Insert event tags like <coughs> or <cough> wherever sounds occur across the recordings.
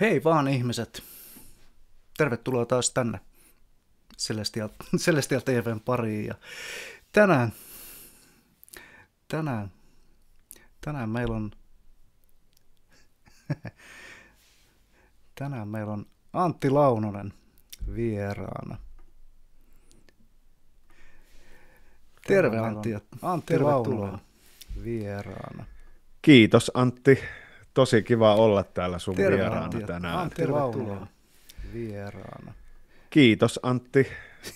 Hei vaan ihmiset. Tervetuloa taas tänne Celestia, <laughs> Celestia TVn pariin. Ja tänään, tänään, tänään meillä on <laughs> tänään meillä on Antti Launonen vieraana. Terve Antti, Antti Tervetuloa. Launonen vieraana. Kiitos Antti Tosi kiva olla täällä sun Terve, vieraana Antti. tänään. Antti Tervetuloa vieraana. Kiitos Antti.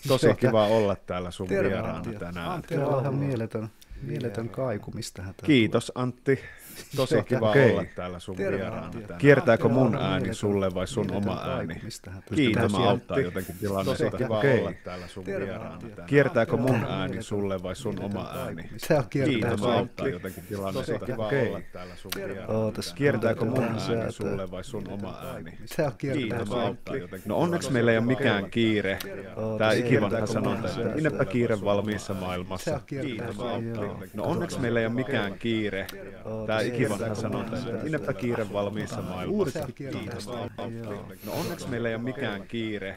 Tosi kiva olla täällä sun Terve, vieraana Antti. tänään. Antti on ihan mieletön, mieletön kaiku, mistä Kiitos tulee. Antti. Tosi kiva okay. olla täällä sun vieraana. Kiertääkö mun ääni sulle vai sun oma ääni? Kiitos, auttaa jotenkin tilannetta. Tosi kiva okay. olla täällä sun vieraana. Kiertääkö mun ääni sulle vai sun oma ääni? Kiitos, auttaa jotenkin tilannetta. Tosi kiva olla täällä sun vieraana. Kiertääkö mun ääni sulle vai sun oma ääni? Kiitos, auttaa jotenkin No onneksi meillä ei ole mikään kiire. Tämä ikivanha sanonta. Minäpä kiire valmiissa maailmassa. Kiitos, tämä auttaa No onneksi meillä ei ole mikään kiire. Tämä kiva sanoa, että innepä kiire valmiissa maailmassa. No onneksi meillä ei ole mikään kiire.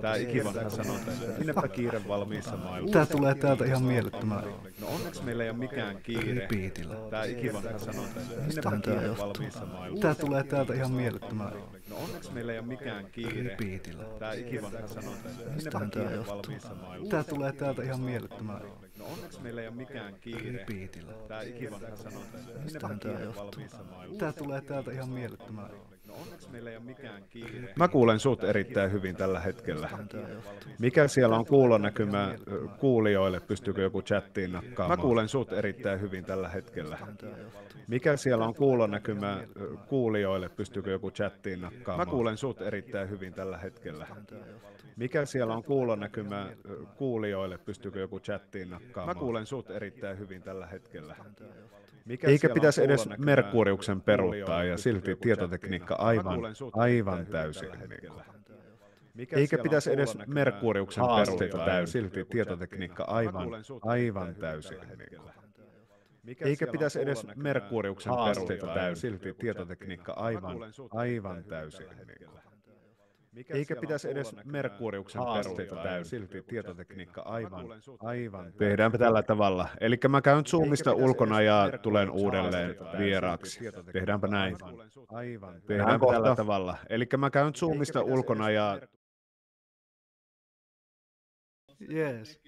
Tämä ikivanha sanonta, että innepä kiire valmiissa maailmassa. Tää tulee täältä ihan mielettömän. No onneksi meillä ei ole mikään kiire. Repeatillä. Tää ikivanha sanonta, että innepä kiire valmiissa maailmassa. Tää tulee täältä ihan mielettömän. No onneksi meillä ei ole mikään kiire. Repeatillä. Tää ikivanha sanonta, että innepä kiire valmiissa maailmassa. Tää tulee täältä ihan mielettömän. No onneksi meillä ei ole mikään kiire. Repeatillä. Tää ikivanha sanonta. Mistä on tää johtuu? Tää tulee täältä ihan mielettömän No onneksi meillä ei ole mikään kiire. Mä kuulen sut erittäin hyvin tällä hetkellä. Mikä siellä on kuulonäkymä kuulijoille? Pystyykö joku chattiin nakkaamaan? Mä kuulen sut erittäin hyvin tällä hetkellä. Mikä siellä on kuulonäkymä kuulijoille? Pystyykö joku chattiin nakkaamaan? Mä kuulen sut erittäin hyvin tällä hetkellä. Mikä siellä on kuulonäkymä kuulijoille? Pystyykö joku chattiin nakkaamaan? Mä kuulen sut erittäin hyvin tällä hetkellä. Mikä Eikä pitäisi edes Merkuriuksen peruuttaa ja silti tietotekniikka aivan, aivan täysin. Niin Mikä Eikä pitäisi edes Merkuriuksen peruuttaa ja silti tietotekniikka aivan, aivan täysin. Niin Mikä Eikä pitäisi edes Merkuriuksen peruuttaa ja silti tietotekniikka aivan, aivan täysin. Niin mikä Eikä pitäisi edes Merkuriuksen perusteita täysin. Silti tietotekniikka aivan, aivan. Tehdäänpä tällä tavalla. Eli mä käyn Zoomista ulkona ja tulen uudelleen vieraaksi. Tehdäänpä näin. Aivan. Tehdäänpä tällä tavalla. Eli mä käyn Zoomista ulkona ja... Jees.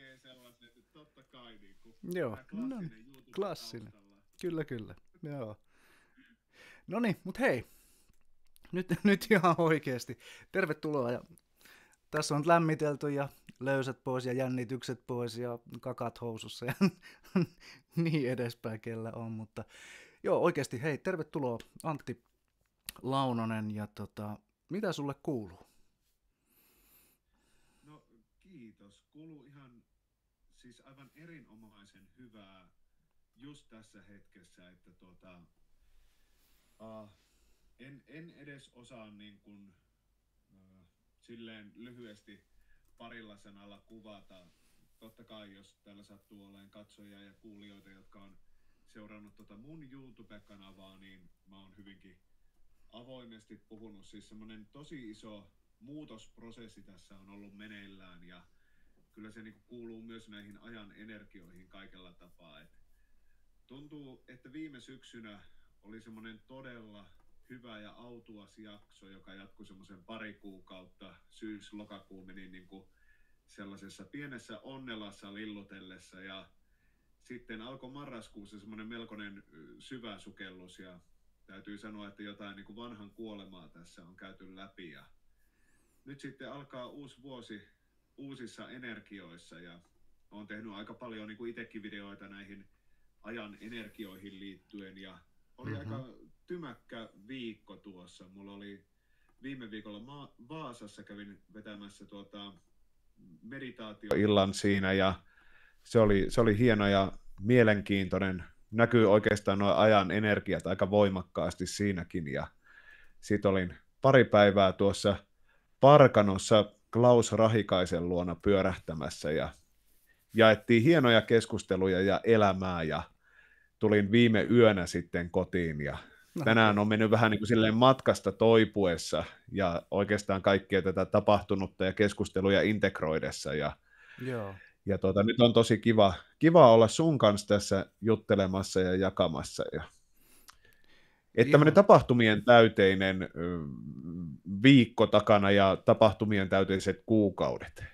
Niin Joo, klassinen. No niin. Kyllä, kyllä. Joo. No niin, mutta hei, nyt, <laughs> nyt ihan oikeasti. Tervetuloa ja tässä on lämmitelty ja löysät pois ja jännitykset pois ja kakat housussa ja <laughs> niin edespäin kellä on, mutta joo oikeasti hei, tervetuloa Antti Launonen ja tota, mitä sulle kuuluu? No kiitos, kuuluu ihan siis aivan erinomaisen hyvää just tässä hetkessä, että tuota, uh, en, en edes osaa niin kuin, äh, silleen lyhyesti parilla sanalla kuvata. Totta kai, jos täällä sattuu olemaan katsojia ja kuulijoita, jotka on seurannut tota mun YouTube-kanavaa, niin mä oon hyvinkin avoimesti puhunut. Siis semmoinen tosi iso muutosprosessi tässä on ollut meneillään ja kyllä se niin kuuluu myös näihin ajan energioihin kaikella tapaa. Et tuntuu, että viime syksynä oli semmoinen todella hyvä ja autuas jakso, joka jatkui semmoisen pari kuukautta syys-lokakuun meni niin kuin sellaisessa pienessä onnelassa lillutellessa ja sitten alkoi marraskuussa semmoinen melkoinen syvä sukellus ja täytyy sanoa, että jotain niin kuin vanhan kuolemaa tässä on käyty läpi ja nyt sitten alkaa uusi vuosi uusissa energioissa ja olen tehnyt aika paljon niin kuin itsekin videoita näihin ajan energioihin liittyen ja oli mm-hmm. aika tymäkkä viikko tuossa. Mulla oli viime viikolla Ma- Vaasassa kävin vetämässä tuota meditaatioillan siinä ja se oli, se oli hieno ja mielenkiintoinen. Näkyy oikeastaan nuo ajan energiat aika voimakkaasti siinäkin ja sit olin pari päivää tuossa Parkanossa Klaus Rahikaisen luona pyörähtämässä ja jaettiin hienoja keskusteluja ja elämää ja tulin viime yönä sitten kotiin ja tänään on mennyt vähän niin kuin silleen matkasta toipuessa ja oikeastaan kaikkea tätä tapahtunutta ja keskusteluja integroidessa. Ja, Joo. ja tuota, nyt on tosi kiva, kiva olla sun kanssa tässä juttelemassa ja jakamassa. Ja, että tämmöinen tapahtumien täyteinen viikko takana ja tapahtumien täyteiset kuukaudet.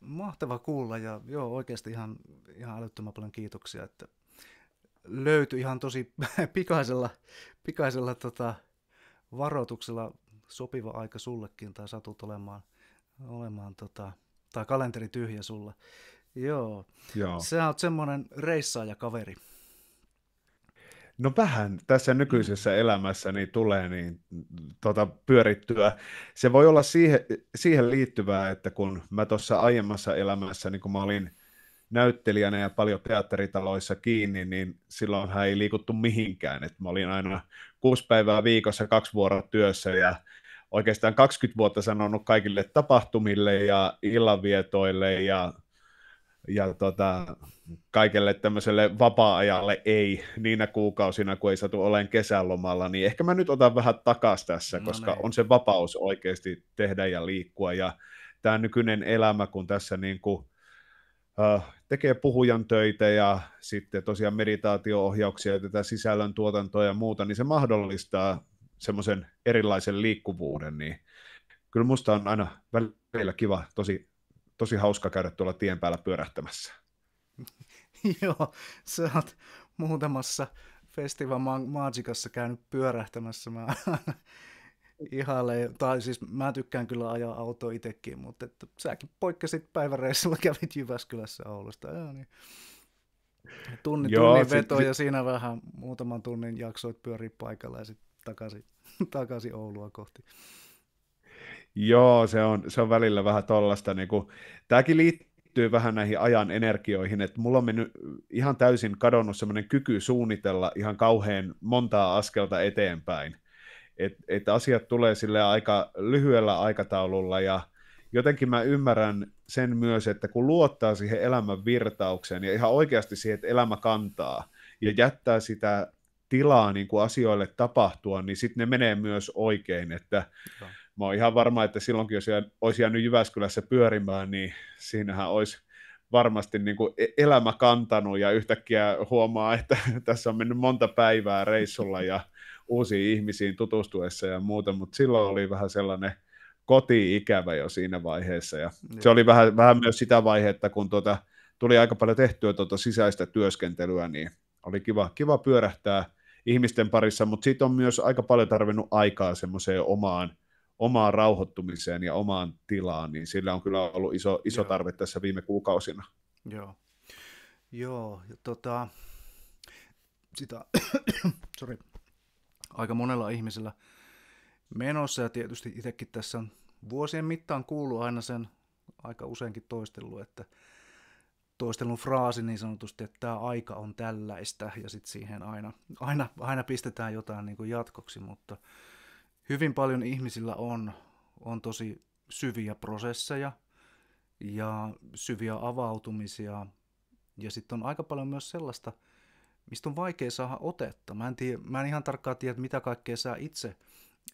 Mahtava kuulla ja joo, oikeasti ihan, ihan älyttömän paljon kiitoksia, että löytyi ihan tosi <laughs> pikaisella, pikaisella tota, varoituksella sopiva aika sullekin, tai satut olemaan, olemaan tota, tai kalenteri tyhjä sulla. Joo. Joo. Sä oot semmoinen reissaaja kaveri. No vähän tässä nykyisessä elämässä niin tulee niin, tota, pyörittyä. Se voi olla siihen, siihen liittyvää, että kun mä tuossa aiemmassa elämässä, niin kun mä olin – näyttelijänä ja paljon teatteritaloissa kiinni, niin silloinhan ei liikuttu mihinkään. Et mä olin aina kuusi päivää viikossa kaksi vuoroa työssä ja oikeastaan 20 vuotta sanonut kaikille tapahtumille ja illanvietoille ja, ja tota, kaikelle tämmöiselle vapaa-ajalle ei niinä kuukausina, kun ei saatu olen kesälomalla, niin ehkä mä nyt otan vähän takaisin tässä, no koska näin. on se vapaus oikeasti tehdä ja liikkua ja tämä nykyinen elämä, kun tässä niin kuin, uh, tekee puhujan töitä ja sitten tosiaan meditaatio-ohjauksia ja tätä tuotantoa ja muuta, niin se mahdollistaa semmoisen erilaisen liikkuvuuden, niin kyllä musta on aina välillä kiva, tosi, tosi hauska käydä tuolla tien päällä pyörähtämässä. <laughs> Joo, sä oot muutamassa Festival Magicassa käynyt pyörähtämässä. Mä ihailee, tai siis mä tykkään kyllä ajaa auto itsekin, mutta että säkin poikkasit päiväreissulla, <laughs> kävit Jyväskylässä Oulusta. Ja niin. Tunni, Joo, tunnin veto sit, ja siinä vähän muutaman tunnin jaksoit pyöriä paikalla ja sitten takaisin, <laughs> takaisin Oulua kohti. Joo, se on, se on välillä vähän tollasta. Niin kuin, tämäkin liittyy vähän näihin ajan energioihin, että mulla on mennyt ihan täysin kadonnut semmoinen kyky suunnitella ihan kauhean montaa askelta eteenpäin että et asiat tulee sille aika lyhyellä aikataululla ja jotenkin mä ymmärrän sen myös, että kun luottaa siihen elämän virtaukseen ja ihan oikeasti siihen, että elämä kantaa ja jättää sitä tilaa niin kuin asioille tapahtua, niin sitten ne menee myös oikein, että mä oon ihan varma, että silloinkin jos olisi jäänyt Jyväskylässä pyörimään, niin siinähän olisi varmasti niin kuin e-, elämä kantanut ja yhtäkkiä huomaa, että <laughs> tässä on mennyt monta päivää reissulla ja uusiin ihmisiin tutustuessa ja muuta, mutta silloin oli vähän sellainen koti-ikävä jo siinä vaiheessa. Ja se oli vähän, vähän myös sitä vaihetta, kun tuota, tuli aika paljon tehtyä tuota sisäistä työskentelyä, niin oli kiva, kiva pyörähtää ihmisten parissa, mutta siitä on myös aika paljon tarvinnut aikaa semmoiseen omaan, omaan rauhoittumiseen ja omaan tilaan, niin sillä on kyllä ollut iso, iso tarve tässä viime kuukausina. Joo. Joo, ja tota, sitä, <coughs> sorry, aika monella ihmisellä menossa. Ja tietysti itsekin tässä on vuosien mittaan kuulu aina sen aika useinkin toistellut, että toistelun fraasi niin sanotusti, että tämä aika on tällaista ja sitten siihen aina, aina, aina pistetään jotain niin kuin jatkoksi, mutta hyvin paljon ihmisillä on, on tosi syviä prosesseja ja syviä avautumisia ja sitten on aika paljon myös sellaista – mistä on vaikea saada otetta. Mä en, tii, mä en ihan tarkkaan tiedä, mitä kaikkea sä itse,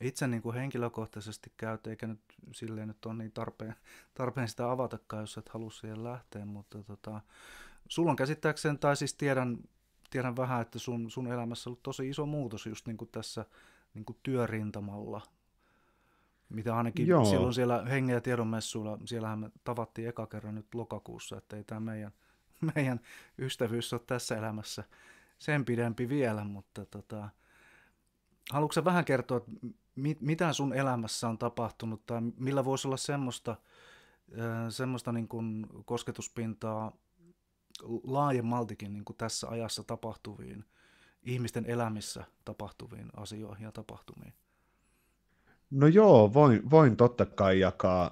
itse niin kuin henkilökohtaisesti käyt, eikä nyt silleen nyt ole niin tarpeen, <laughs> tarpeen sitä avatakaan, jos et halua siihen lähteä, mutta tota, sulla on käsittääkseni, tai siis tiedän, tiedän vähän, että sun, sun elämässä on ollut tosi iso muutos just niin kuin tässä niin kuin työrintamalla, mitä ainakin Joo. silloin siellä hengen ja tiedon messuilla, siellähän me tavattiin eka kerran nyt lokakuussa, että ei tämä meidän, <laughs> meidän ystävyys ole tässä elämässä sen pidempi vielä, mutta tota, haluatko vähän kertoa, että mit, mitä sun elämässä on tapahtunut tai millä voisi olla semmoista, semmoista niin kuin kosketuspintaa laajemmaltikin niin kuin tässä ajassa tapahtuviin, ihmisten elämissä tapahtuviin asioihin ja tapahtumiin? No joo, voin, voin totta kai jakaa.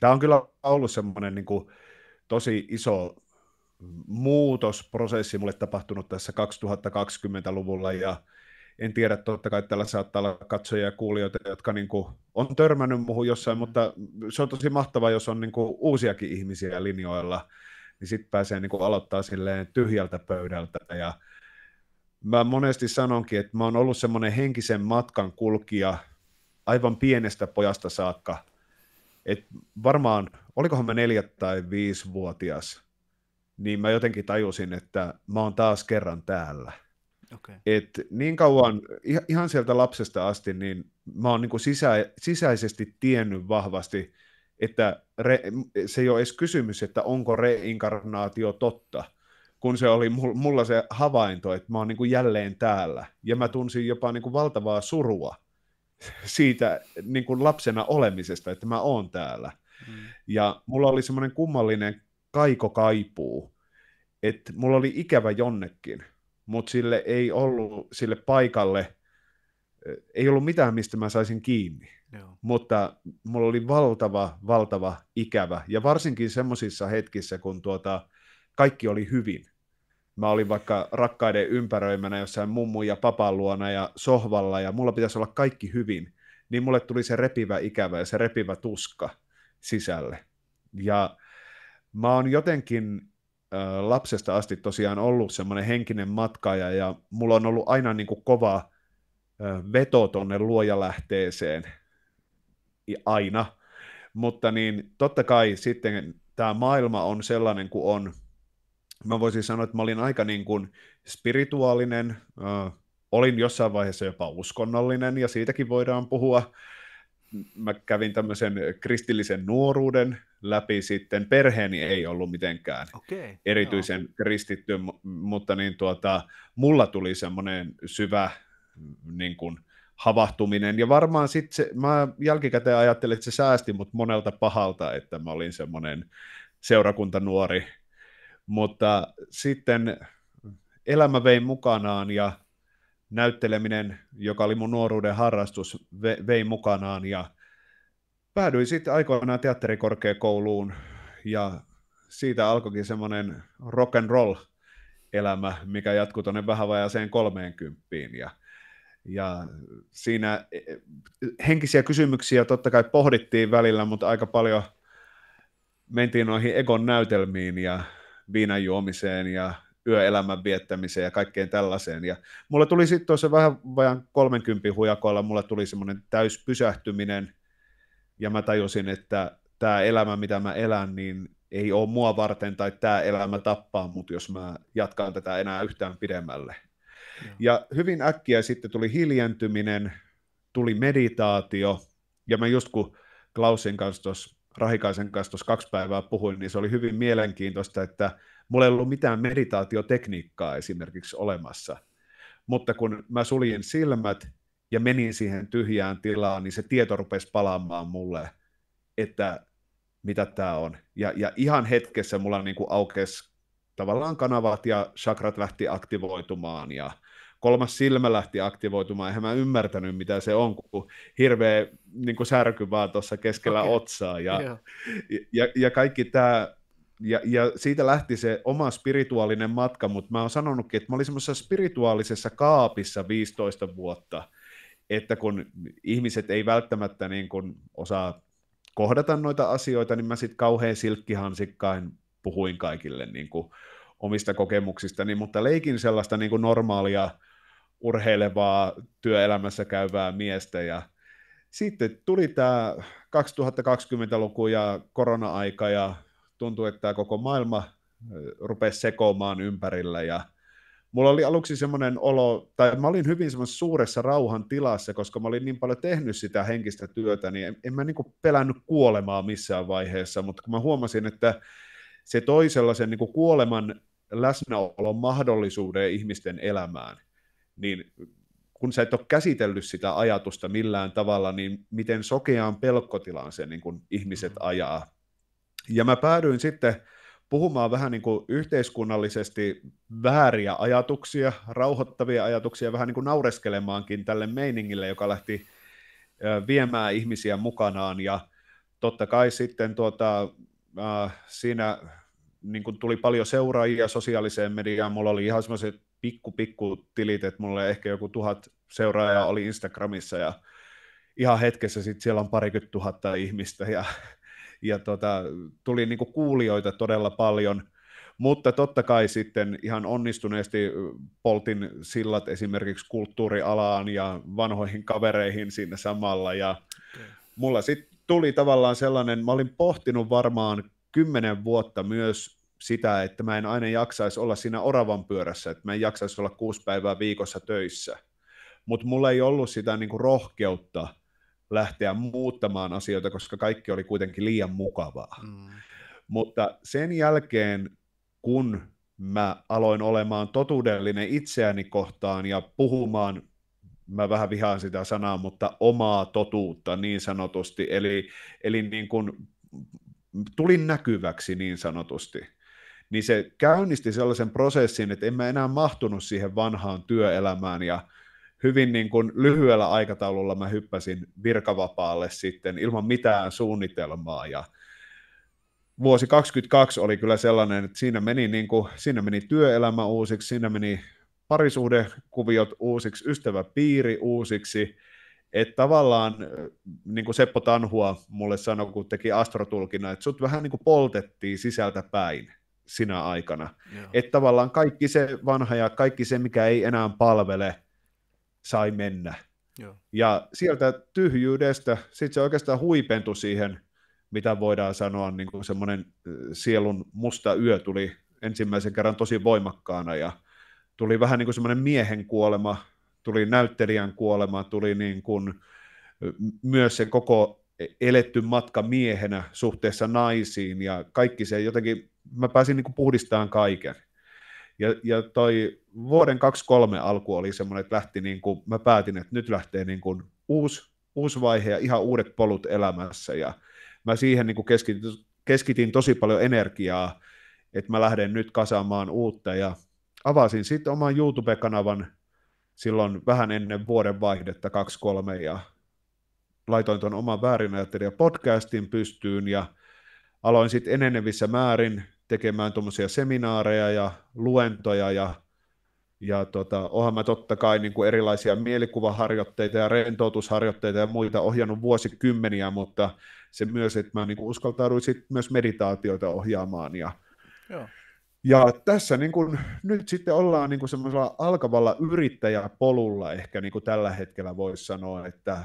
Tämä on kyllä ollut semmoinen niin kuin tosi iso muutosprosessi mulle tapahtunut tässä 2020-luvulla ja en tiedä, totta kai tällä saattaa olla katsojia ja kuulijoita, jotka niin kuin on törmännyt muuhun jossain, mutta se on tosi mahtavaa, jos on niin kuin uusiakin ihmisiä linjoilla, niin sitten pääsee niin kuin aloittaa silleen tyhjältä pöydältä ja mä monesti sanonkin, että mä oon ollut semmoinen henkisen matkan kulkija aivan pienestä pojasta saakka, että varmaan, olikohan mä neljä tai vuotias niin mä jotenkin tajusin, että mä oon taas kerran täällä. Okay. Et niin kauan, ihan sieltä lapsesta asti, niin mä oon niin sisä, sisäisesti tiennyt vahvasti, että re, se ei ole edes kysymys, että onko reinkarnaatio totta, kun se oli mulla se havainto, että mä oon niin jälleen täällä. Ja mä tunsin jopa niin valtavaa surua siitä niin lapsena olemisesta, että mä oon täällä. Mm. Ja mulla oli semmoinen kummallinen kaiko kaipuu, että mulla oli ikävä jonnekin, mutta sille ei ollut sille paikalle, eh, ei ollut mitään, mistä mä saisin kiinni. Joo. Mutta mulla oli valtava, valtava ikävä. Ja varsinkin semmoisissa hetkissä, kun tuota, kaikki oli hyvin. Mä olin vaikka rakkaiden ympäröimänä jossain mummu ja papan luona ja sohvalla ja mulla pitäisi olla kaikki hyvin. Niin mulle tuli se repivä ikävä ja se repivä tuska sisälle. Ja mä oon jotenkin äh, lapsesta asti tosiaan ollut semmoinen henkinen matkaaja ja mulla on ollut aina niin kuin kova äh, veto tonne luojalähteeseen ja aina, mutta niin totta kai sitten tämä maailma on sellainen kuin on. Mä voisin sanoa, että mä olin aika niin kuin spirituaalinen, äh, olin jossain vaiheessa jopa uskonnollinen ja siitäkin voidaan puhua. Mä kävin tämmöisen kristillisen nuoruuden, läpi sitten. Perheeni ei ollut mitenkään okay, erityisen joo. kristitty, mutta niin tuota, mulla tuli semmoinen syvä niin kuin, havahtuminen. Ja varmaan sitten mä jälkikäteen ajattelin, että se säästi mut monelta pahalta, että mä olin semmoinen seurakuntanuori. Mutta sitten elämä vei mukanaan ja näytteleminen, joka oli mun nuoruuden harrastus, vei mukanaan ja päädyin sitten aikoinaan teatterikorkeakouluun ja siitä alkoikin semmoinen rock and roll elämä, mikä jatkuu tuonne vähän vajaaseen 30 ja, ja siinä e, henkisiä kysymyksiä totta kai pohdittiin välillä, mutta aika paljon mentiin noihin egon näytelmiin ja viinan juomiseen ja yöelämän viettämiseen ja kaikkeen tällaiseen. Ja mulle tuli sitten tuossa vähän vajaan 30 hujakoilla, mulle tuli semmoinen täyspysähtyminen – ja mä tajusin, että tämä elämä, mitä mä elän, niin ei ole mua varten tai tämä elämä tappaa mut, jos mä jatkan tätä enää yhtään pidemmälle. Ja, ja hyvin äkkiä sitten tuli hiljentyminen, tuli meditaatio, ja mä just kun Klausin kanssa tuossa, Rahikaisen kanssa tuossa kaksi päivää puhuin, niin se oli hyvin mielenkiintoista, että mulla ei ollut mitään meditaatiotekniikkaa esimerkiksi olemassa. Mutta kun mä suljin silmät ja menin siihen tyhjään tilaan, niin se tieto rupesi palaamaan mulle, että mitä tämä on. Ja, ja ihan hetkessä mulla niin kuin aukesi tavallaan kanavat ja chakrat lähti aktivoitumaan ja kolmas silmä lähti aktivoitumaan. Eihän mä ymmärtänyt, mitä se on, kun hirveä niin kuin särky vaan tuossa keskellä okay. otsaa ja, yeah. ja, ja kaikki tämä ja, ja siitä lähti se oma spirituaalinen matka, mutta mä oon sanonutkin, että mä olin semmoisessa spirituaalisessa kaapissa 15 vuotta – että kun ihmiset ei välttämättä niin kuin osaa kohdata noita asioita, niin mä sitten kauhean silkkihansikkain puhuin kaikille niin kuin omista niin mutta leikin sellaista niin kuin normaalia urheilevaa työelämässä käyvää miestä ja sitten tuli tämä 2020-luku ja korona-aika ja tuntui, että tämä koko maailma rupesi sekoamaan ympärillä ja mulla oli aluksi semmoinen olo, tai mä olin hyvin semmoisessa suuressa rauhan tilassa, koska mä olin niin paljon tehnyt sitä henkistä työtä, niin en, en mä niin pelännyt kuolemaa missään vaiheessa, mutta kun mä huomasin, että se toisella sen niin kuoleman läsnäolon mahdollisuuden ihmisten elämään, niin kun sä et ole käsitellyt sitä ajatusta millään tavalla, niin miten sokeaan pelkkotilaan se niin ihmiset mm-hmm. ajaa. Ja mä päädyin sitten puhumaan vähän niin kuin yhteiskunnallisesti vääriä ajatuksia, rauhoittavia ajatuksia, vähän niin kuin naureskelemaankin tälle meiningille, joka lähti viemään ihmisiä mukanaan ja totta kai sitten tuota, äh, siinä niin kuin tuli paljon seuraajia sosiaaliseen mediaan, mulla oli ihan semmoiset pikku-pikku tilit, että mulla oli ehkä joku tuhat seuraajaa oli Instagramissa ja ihan hetkessä sitten siellä on parikymmentä tuhatta ihmistä ja ja tota, tuli niin kuin kuulijoita todella paljon, mutta totta kai sitten ihan onnistuneesti poltin sillat esimerkiksi kulttuurialaan ja vanhoihin kavereihin siinä samalla, ja okay. mulla sitten tuli tavallaan sellainen, mä olin pohtinut varmaan kymmenen vuotta myös sitä, että mä en aina jaksaisi olla siinä oravan pyörässä, että mä en jaksaisi olla kuusi päivää viikossa töissä. Mutta mulla ei ollut sitä niinku rohkeutta lähteä muuttamaan asioita, koska kaikki oli kuitenkin liian mukavaa. Mm. Mutta sen jälkeen, kun mä aloin olemaan totuudellinen itseäni kohtaan ja puhumaan, mä vähän vihaan sitä sanaa, mutta omaa totuutta niin sanotusti, eli, eli niin kuin tulin näkyväksi niin sanotusti, niin se käynnisti sellaisen prosessin, että en mä enää mahtunut siihen vanhaan työelämään ja hyvin niin kuin lyhyellä aikataululla mä hyppäsin virkavapaalle sitten ilman mitään suunnitelmaa ja vuosi 2022 oli kyllä sellainen, että siinä meni, niin kuin, siinä meni työelämä uusiksi, siinä meni parisuhdekuviot uusiksi, ystäväpiiri uusiksi, että tavallaan, äh, niin kuin Seppo Tanhua mulle sanoi, kun teki astrotulkina, että sut vähän niin kuin poltettiin sisältä päin sinä aikana. Että tavallaan kaikki se vanha ja kaikki se, mikä ei enää palvele – sai mennä. Joo. Ja sieltä tyhjyydestä sitten se oikeastaan huipentui siihen, mitä voidaan sanoa, niin kuin semmoinen sielun musta yö tuli ensimmäisen kerran tosi voimakkaana ja tuli vähän niin kuin semmoinen miehen kuolema, tuli näyttelijän kuolema, tuli niin kuin myös se koko e-, eletty matka miehenä suhteessa naisiin ja kaikki se jotenkin, mä pääsin niin kuin puhdistamaan kaiken. Ja, ja toi vuoden 23 alku oli semmoinen, että lähti niin kuin, mä päätin, että nyt lähtee niin kuin uusi, uusi vaihe ja ihan uudet polut elämässä. Ja mä siihen niin kuin keskitin, keskitin tosi paljon energiaa, että mä lähden nyt kasaamaan uutta. Ja avasin sitten oman YouTube-kanavan silloin vähän ennen vuoden vaihdetta 23 ja laitoin tuon oman väärinajattelija podcastin pystyyn ja aloin sitten enenevissä määrin tekemään tuommoisia seminaareja ja luentoja ja, ja tota, onhan mä totta kai niin kuin erilaisia mielikuvaharjoitteita ja rentoutusharjoitteita ja muita ohjannut vuosikymmeniä, mutta se myös, että mä niin kuin uskaltauduin sit myös meditaatioita ohjaamaan ja, Joo. Ja tässä niin kun, nyt sitten ollaan niin kuin semmoisella alkavalla yrittäjäpolulla ehkä niin kuin tällä hetkellä voisi sanoa, että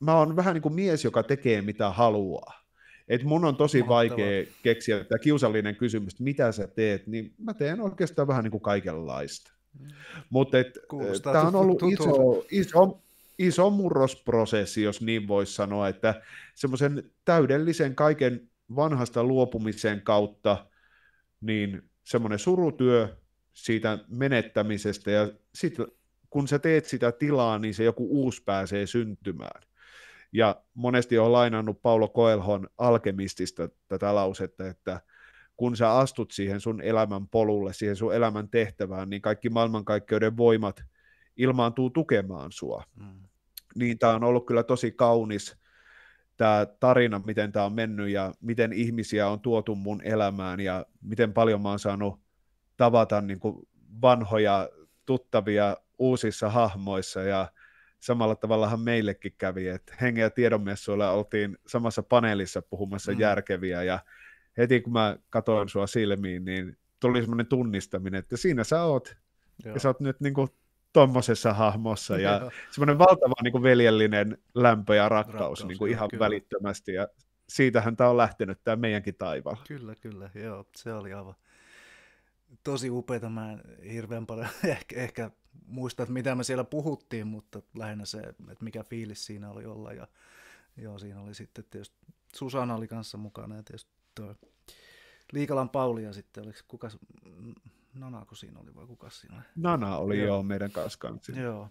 mä oon vähän niin kuin mies, joka tekee mitä haluaa. Et mun on tosi Mahtavaa. vaikea keksiä tämä kiusallinen kysymys, että mitä sä teet, niin mä teen oikeastaan vähän niin kuin kaikenlaista. Mm. Mutta tämä on ollut iso, iso, iso murrosprosessi, jos niin voisi sanoa, että semmoisen täydellisen kaiken vanhasta luopumisen kautta, niin semmoinen surutyö siitä menettämisestä ja sitten kun sä teet sitä tilaa, niin se joku uusi pääsee syntymään. Ja monesti on lainannut Paulo Koelhon alkemistista tätä lausetta, että kun sä astut siihen sun elämän polulle, siihen sun elämän tehtävään, niin kaikki maailmankaikkeuden voimat ilmaantuu tukemaan sua. Mm. Niin tämä on ollut kyllä tosi kaunis tämä tarina, miten tämä on mennyt ja miten ihmisiä on tuotu mun elämään ja miten paljon mä oon saanut tavata niin kuin vanhoja tuttavia uusissa hahmoissa ja samalla tavallahan meillekin kävi, että hengen ja tiedonmessuilla oltiin samassa paneelissa puhumassa mm. järkeviä ja heti kun mä katsoin sua silmiin, niin tuli semmoinen tunnistaminen, että siinä sä oot Joo. ja sä oot nyt niin kuin tommosessa hahmossa ja Joo. semmoinen valtava niin kuin veljellinen lämpö ja rakkaus, rakkaus niin kuin ihan kyllä. välittömästi ja siitähän tämä on lähtenyt tämä meidänkin taiva. Kyllä, kyllä, joo, se oli aivan tosi upeita. Mä en hirveän paljon <laughs> ehkä, ehkä muista, että mitä me siellä puhuttiin, mutta lähinnä se, että mikä fiilis siinä oli olla. Ja joo, siinä oli sitten tietysti Susanna oli kanssa mukana ja tietysti toi Liikalan Pauli ja sitten oliko Nana, kun siinä oli vai kuka siinä oli? Nana oli joo, joo meidän kanssa kanssa. Joo.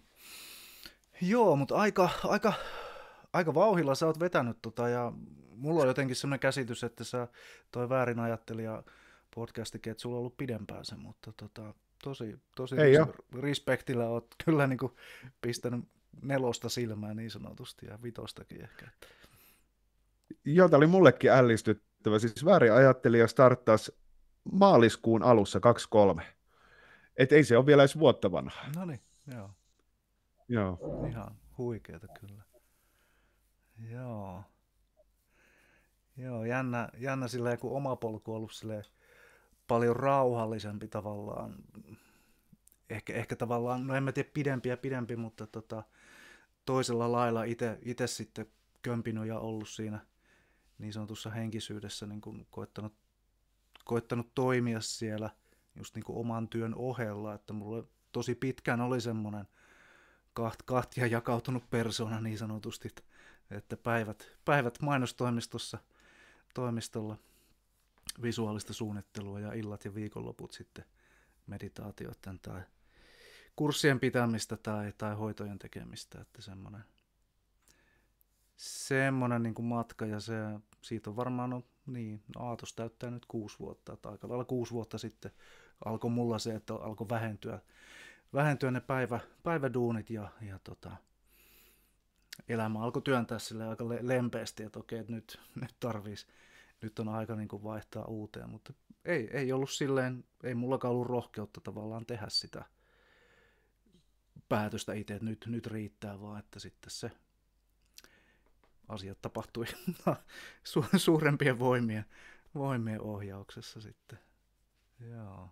Joo, mutta aika, aika, aika vauhilla sä oot vetänyt tota ja mulla on jotenkin sellainen käsitys, että sä toi väärin ajattelija podcastikin, että sulla on ollut pidempään se, mutta tota, tosi, tosi Ei ris- respektillä oot kyllä niin kuin pistänyt nelosta silmään niin sanotusti ja vitostakin ehkä. Joo, tämä oli mullekin ällistyttävä. Siis väärin ajattelija starttaisi maaliskuun alussa 2-3. Et ei se ole vielä edes vuotta vanha. No niin, joo. joo. Ihan huikeeta kyllä. Joo. Joo, jännä, jännä silleen, kun oma polku on ollut silleen paljon rauhallisempi tavallaan. Ehkä, ehkä tavallaan, no en mä tiedä pidempi ja pidempi, mutta tota, toisella lailla itse sitten kömpinyt ja ollut siinä niin sanotussa henkisyydessä niin kuin koettanut, koettanut toimia siellä just niin kuin oman työn ohella, että mulla tosi pitkään oli semmoinen kaht, kahtia jakautunut persona niin sanotusti, että päivät, päivät mainostoimistossa toimistolla visuaalista suunnittelua ja illat ja viikonloput sitten meditaatioiden tai kurssien pitämistä tai, tai hoitojen tekemistä, että semmoinen, semmoinen niin kuin matka ja se, siitä on varmaan, no, niin, no Aatos täyttää nyt kuusi vuotta, että aika lailla kuusi vuotta sitten alkoi mulla se, että alkoi vähentyä, vähentyä ne päivä, päiväduunit ja, ja tota, elämä alkoi työntää sille aika lempeästi, että okei, että nyt, nyt tarvitsisi nyt on aika niin kuin vaihtaa uuteen, mutta ei, ei ollut silleen, ei mullakaan ollut rohkeutta tavallaan tehdä sitä päätöstä itse, että nyt, nyt riittää, vaan että sitten se asiat tapahtui <laughs> su- suurempien voimien, voimien ohjauksessa sitten. Joo.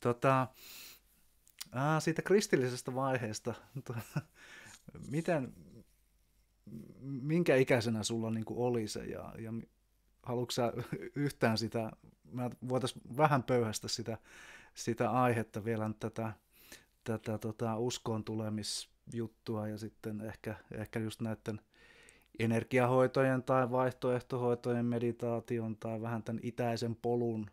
Tota, ää, siitä kristillisestä vaiheesta, miten, minkä ikäisenä sulla niin kuin oli se ja, ja haluatko sä yhtään sitä, mä voitaisiin vähän pöyhästä sitä, sitä aihetta vielä tätä, tätä tota, uskoon tulemisjuttua ja sitten ehkä, ehkä just näiden energiahoitojen tai vaihtoehtohoitojen meditaation tai vähän tämän itäisen polun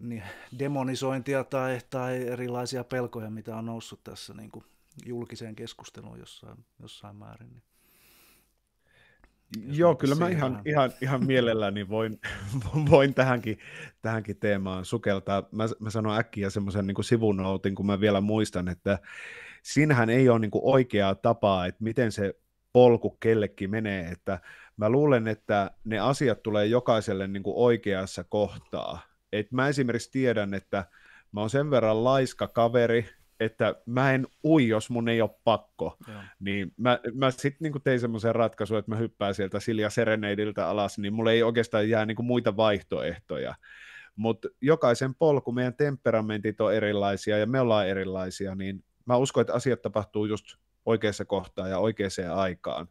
niin demonisointia tai, tai erilaisia pelkoja, mitä on noussut tässä niin kuin julkiseen keskusteluun jossain, jossain määrin. Niin Joo, niinku kyllä mä ihan, ihan, ihan mielelläni voin, <laughs> voin tähänkin, tähänkin teemaan sukeltaa. Mä, mä sanon äkkiä semmoisen niin sivunoutin, kun mä vielä muistan, että siinähän ei ole niin kuin oikeaa tapaa, että miten se polku kellekin menee. Että mä luulen, että ne asiat tulee jokaiselle niin kuin oikeassa kohtaa. Et mä esimerkiksi tiedän, että mä oon sen verran laiska kaveri, että mä en ui, jos mun ei ole pakko. Joo. Niin mä, mä sitten niinku tein semmoisen ratkaisun, että mä hyppään sieltä Silja Sereneidiltä alas, niin mulle ei oikeastaan jää niinku muita vaihtoehtoja. Mutta jokaisen polku, meidän temperamentit on erilaisia ja me ollaan erilaisia, niin mä uskon, että asiat tapahtuu just oikeassa kohtaa ja oikeaan aikaan.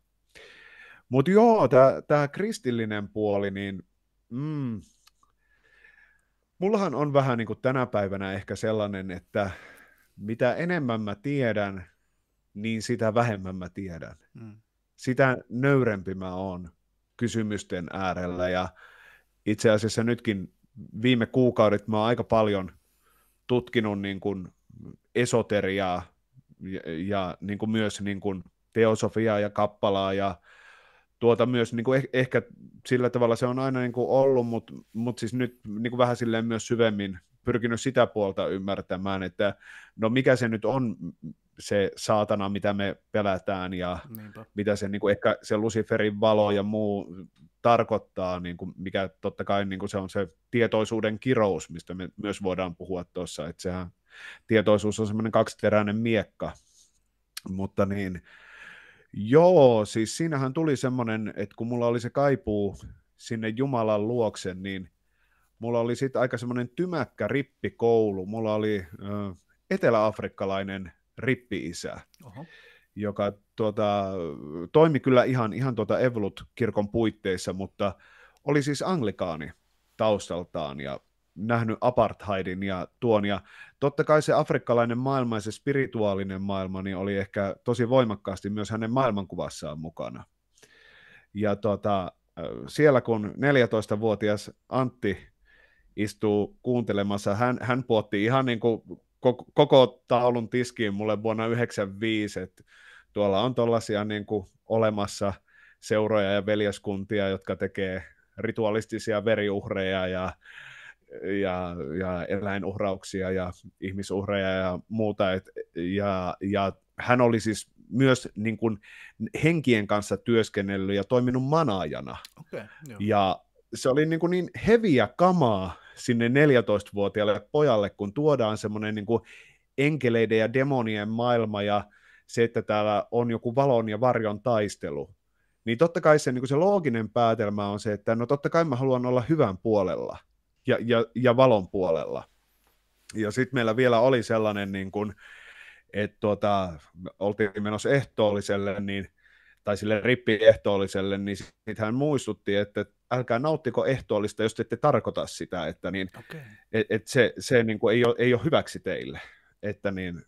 Mutta joo, tämä kristillinen puoli, niin mm, mullahan on vähän niin kuin tänä päivänä ehkä sellainen, että mitä enemmän mä tiedän, niin sitä vähemmän mä tiedän. Mm. Sitä nöyrempi mä oon kysymysten äärellä ja itse asiassa nytkin viime kuukaudet mä oon aika paljon tutkinut niin kuin esoteriaa ja, ja niin kuin myös niin kuin teosofiaa ja kappalaa ja tuota myös niin kuin eh, ehkä sillä tavalla se on aina niin kuin ollut, mutta mut siis nyt niin kuin vähän silleen myös syvemmin pyrkinyt sitä puolta ymmärtämään, että no mikä se nyt on se saatana, mitä me pelätään ja Niinpä. mitä se niin kuin ehkä se Luciferin valo ja muu tarkoittaa, niin kuin mikä totta kai niin kuin se on se tietoisuuden kirous, mistä me myös voidaan puhua tuossa, että sehän tietoisuus on semmoinen kaksiteräinen miekka, mutta niin, joo, siis siinähän tuli semmoinen, että kun mulla oli se kaipuu sinne Jumalan luokse, niin Mulla oli sitten aika semmoinen tymäkkä rippikoulu. Mulla oli eteläafrikkalainen rippi-isä, Oho. joka tuota, toimi kyllä ihan, ihan tuota Evolut-kirkon puitteissa, mutta oli siis anglikaani taustaltaan ja nähnyt apartheidin ja tuon. Ja totta kai se afrikkalainen maailma ja se spirituaalinen maailma niin oli ehkä tosi voimakkaasti myös hänen maailmankuvassaan mukana. Ja tuota, siellä kun 14-vuotias Antti istuu kuuntelemassa. Hän, hän puotti ihan niin kuin koko, koko taulun tiskiin mulle vuonna 1995, tuolla on tuollaisia niin olemassa seuroja ja veljeskuntia, jotka tekee ritualistisia veriuhreja ja, ja, ja eläinuhrauksia ja ihmisuhreja ja muuta. Et, ja, ja hän oli siis myös niin kuin henkien kanssa työskennellyt ja toiminut manaajana. Okay, ja se oli niin, kuin niin heviä kamaa, sinne 14-vuotiaalle pojalle, kun tuodaan semmoinen niin kuin enkeleiden ja demonien maailma ja se, että täällä on joku valon ja varjon taistelu, niin totta kai se, niin se looginen päätelmä on se, että no totta kai mä haluan olla hyvän puolella ja, ja, ja valon puolella. Ja sitten meillä vielä oli sellainen, niin kuin, että tuota, oltiin menossa ehtoolliselle, niin, tai sille rippiehtoolliselle, niin sitten hän muistutti, että älkää nauttiko ehtoollista, jos te ette tarkoita sitä, että niin, okay. et, et se, se niin kuin ei, ole, ei ole hyväksi teille. Että niin,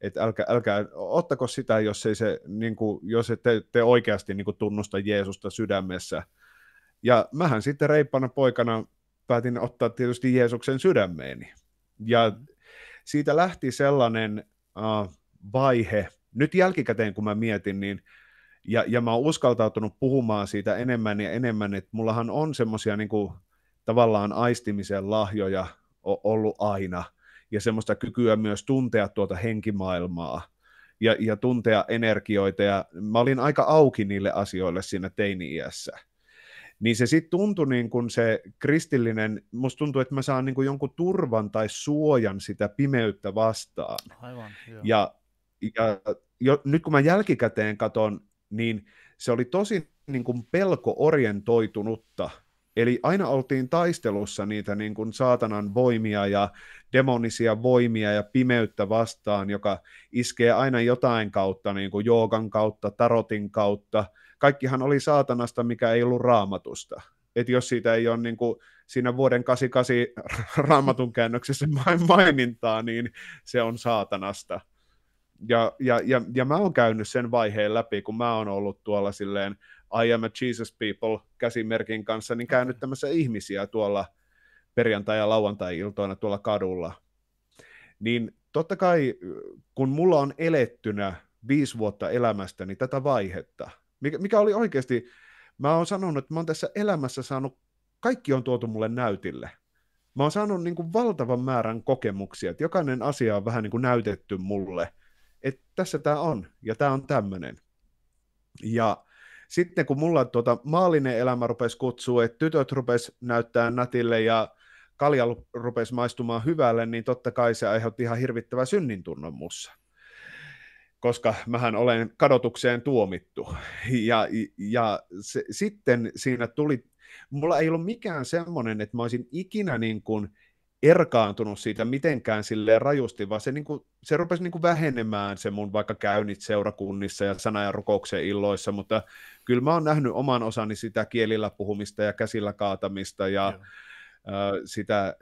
et älkää, älkää, ottako sitä, jos, ei se, niin kuin, jos ette te oikeasti niin kuin tunnusta Jeesusta sydämessä. Ja mähän sitten reippana poikana päätin ottaa tietysti Jeesuksen sydämeeni. Ja mm-hmm. siitä lähti sellainen uh, vaihe, nyt jälkikäteen kun mä mietin, niin – ja, ja mä oon uskaltautunut puhumaan siitä enemmän ja enemmän, että mullahan on semmoisia niin tavallaan aistimisen lahjoja ollut aina, ja semmoista kykyä myös tuntea tuota henkimaailmaa, ja, ja tuntea energioita, ja mä olin aika auki niille asioille siinä teini-iässä. Niin se sitten tuntui niin kuin se kristillinen, musta tuntuu, että mä saan niin kuin jonkun turvan tai suojan sitä pimeyttä vastaan. Aivan, joo. Ja, ja jo, nyt kun mä jälkikäteen katon niin se oli tosi niin kuin pelko-orientoitunutta. Eli aina oltiin taistelussa niitä niin kuin saatanan voimia ja demonisia voimia ja pimeyttä vastaan, joka iskee aina jotain kautta, niin kuin joogan kautta, tarotin kautta. Kaikkihan oli saatanasta, mikä ei ollut raamatusta. Et jos siitä ei ole niin kuin siinä vuoden 88 <laughs> raamatun käännöksessä <laughs> mainintaa, niin se on saatanasta ja, ja, ja, ja mä oon käynyt sen vaiheen läpi, kun mä oon ollut tuolla silleen I am a Jesus people käsimerkin kanssa, niin käynyt tämmöisiä ihmisiä tuolla perjantai- ja lauantai-iltoina tuolla kadulla. Niin totta kai, kun mulla on elettynä viisi vuotta elämästäni niin tätä vaihetta, mikä, mikä oli oikeasti, mä oon sanonut, että mä oon tässä elämässä saanut, kaikki on tuotu mulle näytille. Mä oon saanut niin kuin valtavan määrän kokemuksia, että jokainen asia on vähän niin kuin näytetty mulle – että tässä tämä on, ja tämä on tämmöinen. Ja sitten kun mulla tuota, maallinen elämä rupesi kutsua, että tytöt rupes näyttää natille ja kalja rupesi maistumaan hyvälle, niin totta kai se aiheutti ihan hirvittävä synnintunnon mussa. Koska mähän olen kadotukseen tuomittu. Ja, ja se, sitten siinä tuli, mulla ei ollut mikään semmoinen, että mä olisin ikinä niin kuin erkaantunut siitä mitenkään silleen rajusti, vaan se, niin kuin, se rupesi niin kuin vähenemään se mun vaikka käynnit seurakunnissa ja sana- ja rukouksen illoissa, mutta kyllä mä oon nähnyt oman osani sitä kielillä puhumista ja käsillä kaatamista ja äh, sitä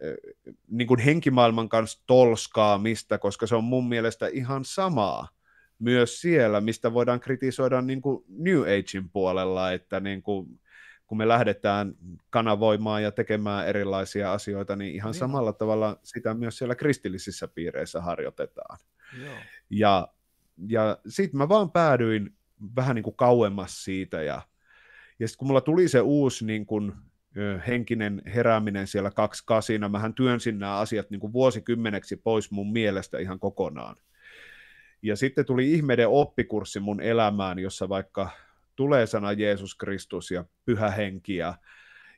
niin kuin henkimaailman kanssa tolskaamista, koska se on mun mielestä ihan samaa myös siellä, mistä voidaan kritisoida niin kuin New Agein puolella, että niin kuin, kun me lähdetään kanavoimaan ja tekemään erilaisia asioita, niin ihan niin. samalla tavalla sitä myös siellä kristillisissä piireissä harjoitetaan. Joo. Ja, ja sitten mä vaan päädyin vähän niin kuin kauemmas siitä ja, ja sitten kun mulla tuli se uusi niin kuin, henkinen herääminen siellä kasina, mähän työnsin nämä asiat niin kuin vuosikymmeneksi pois mun mielestä ihan kokonaan. Ja sitten tuli ihmeiden oppikurssi mun elämään, jossa vaikka tulee sana Jeesus Kristus ja pyhä henki ja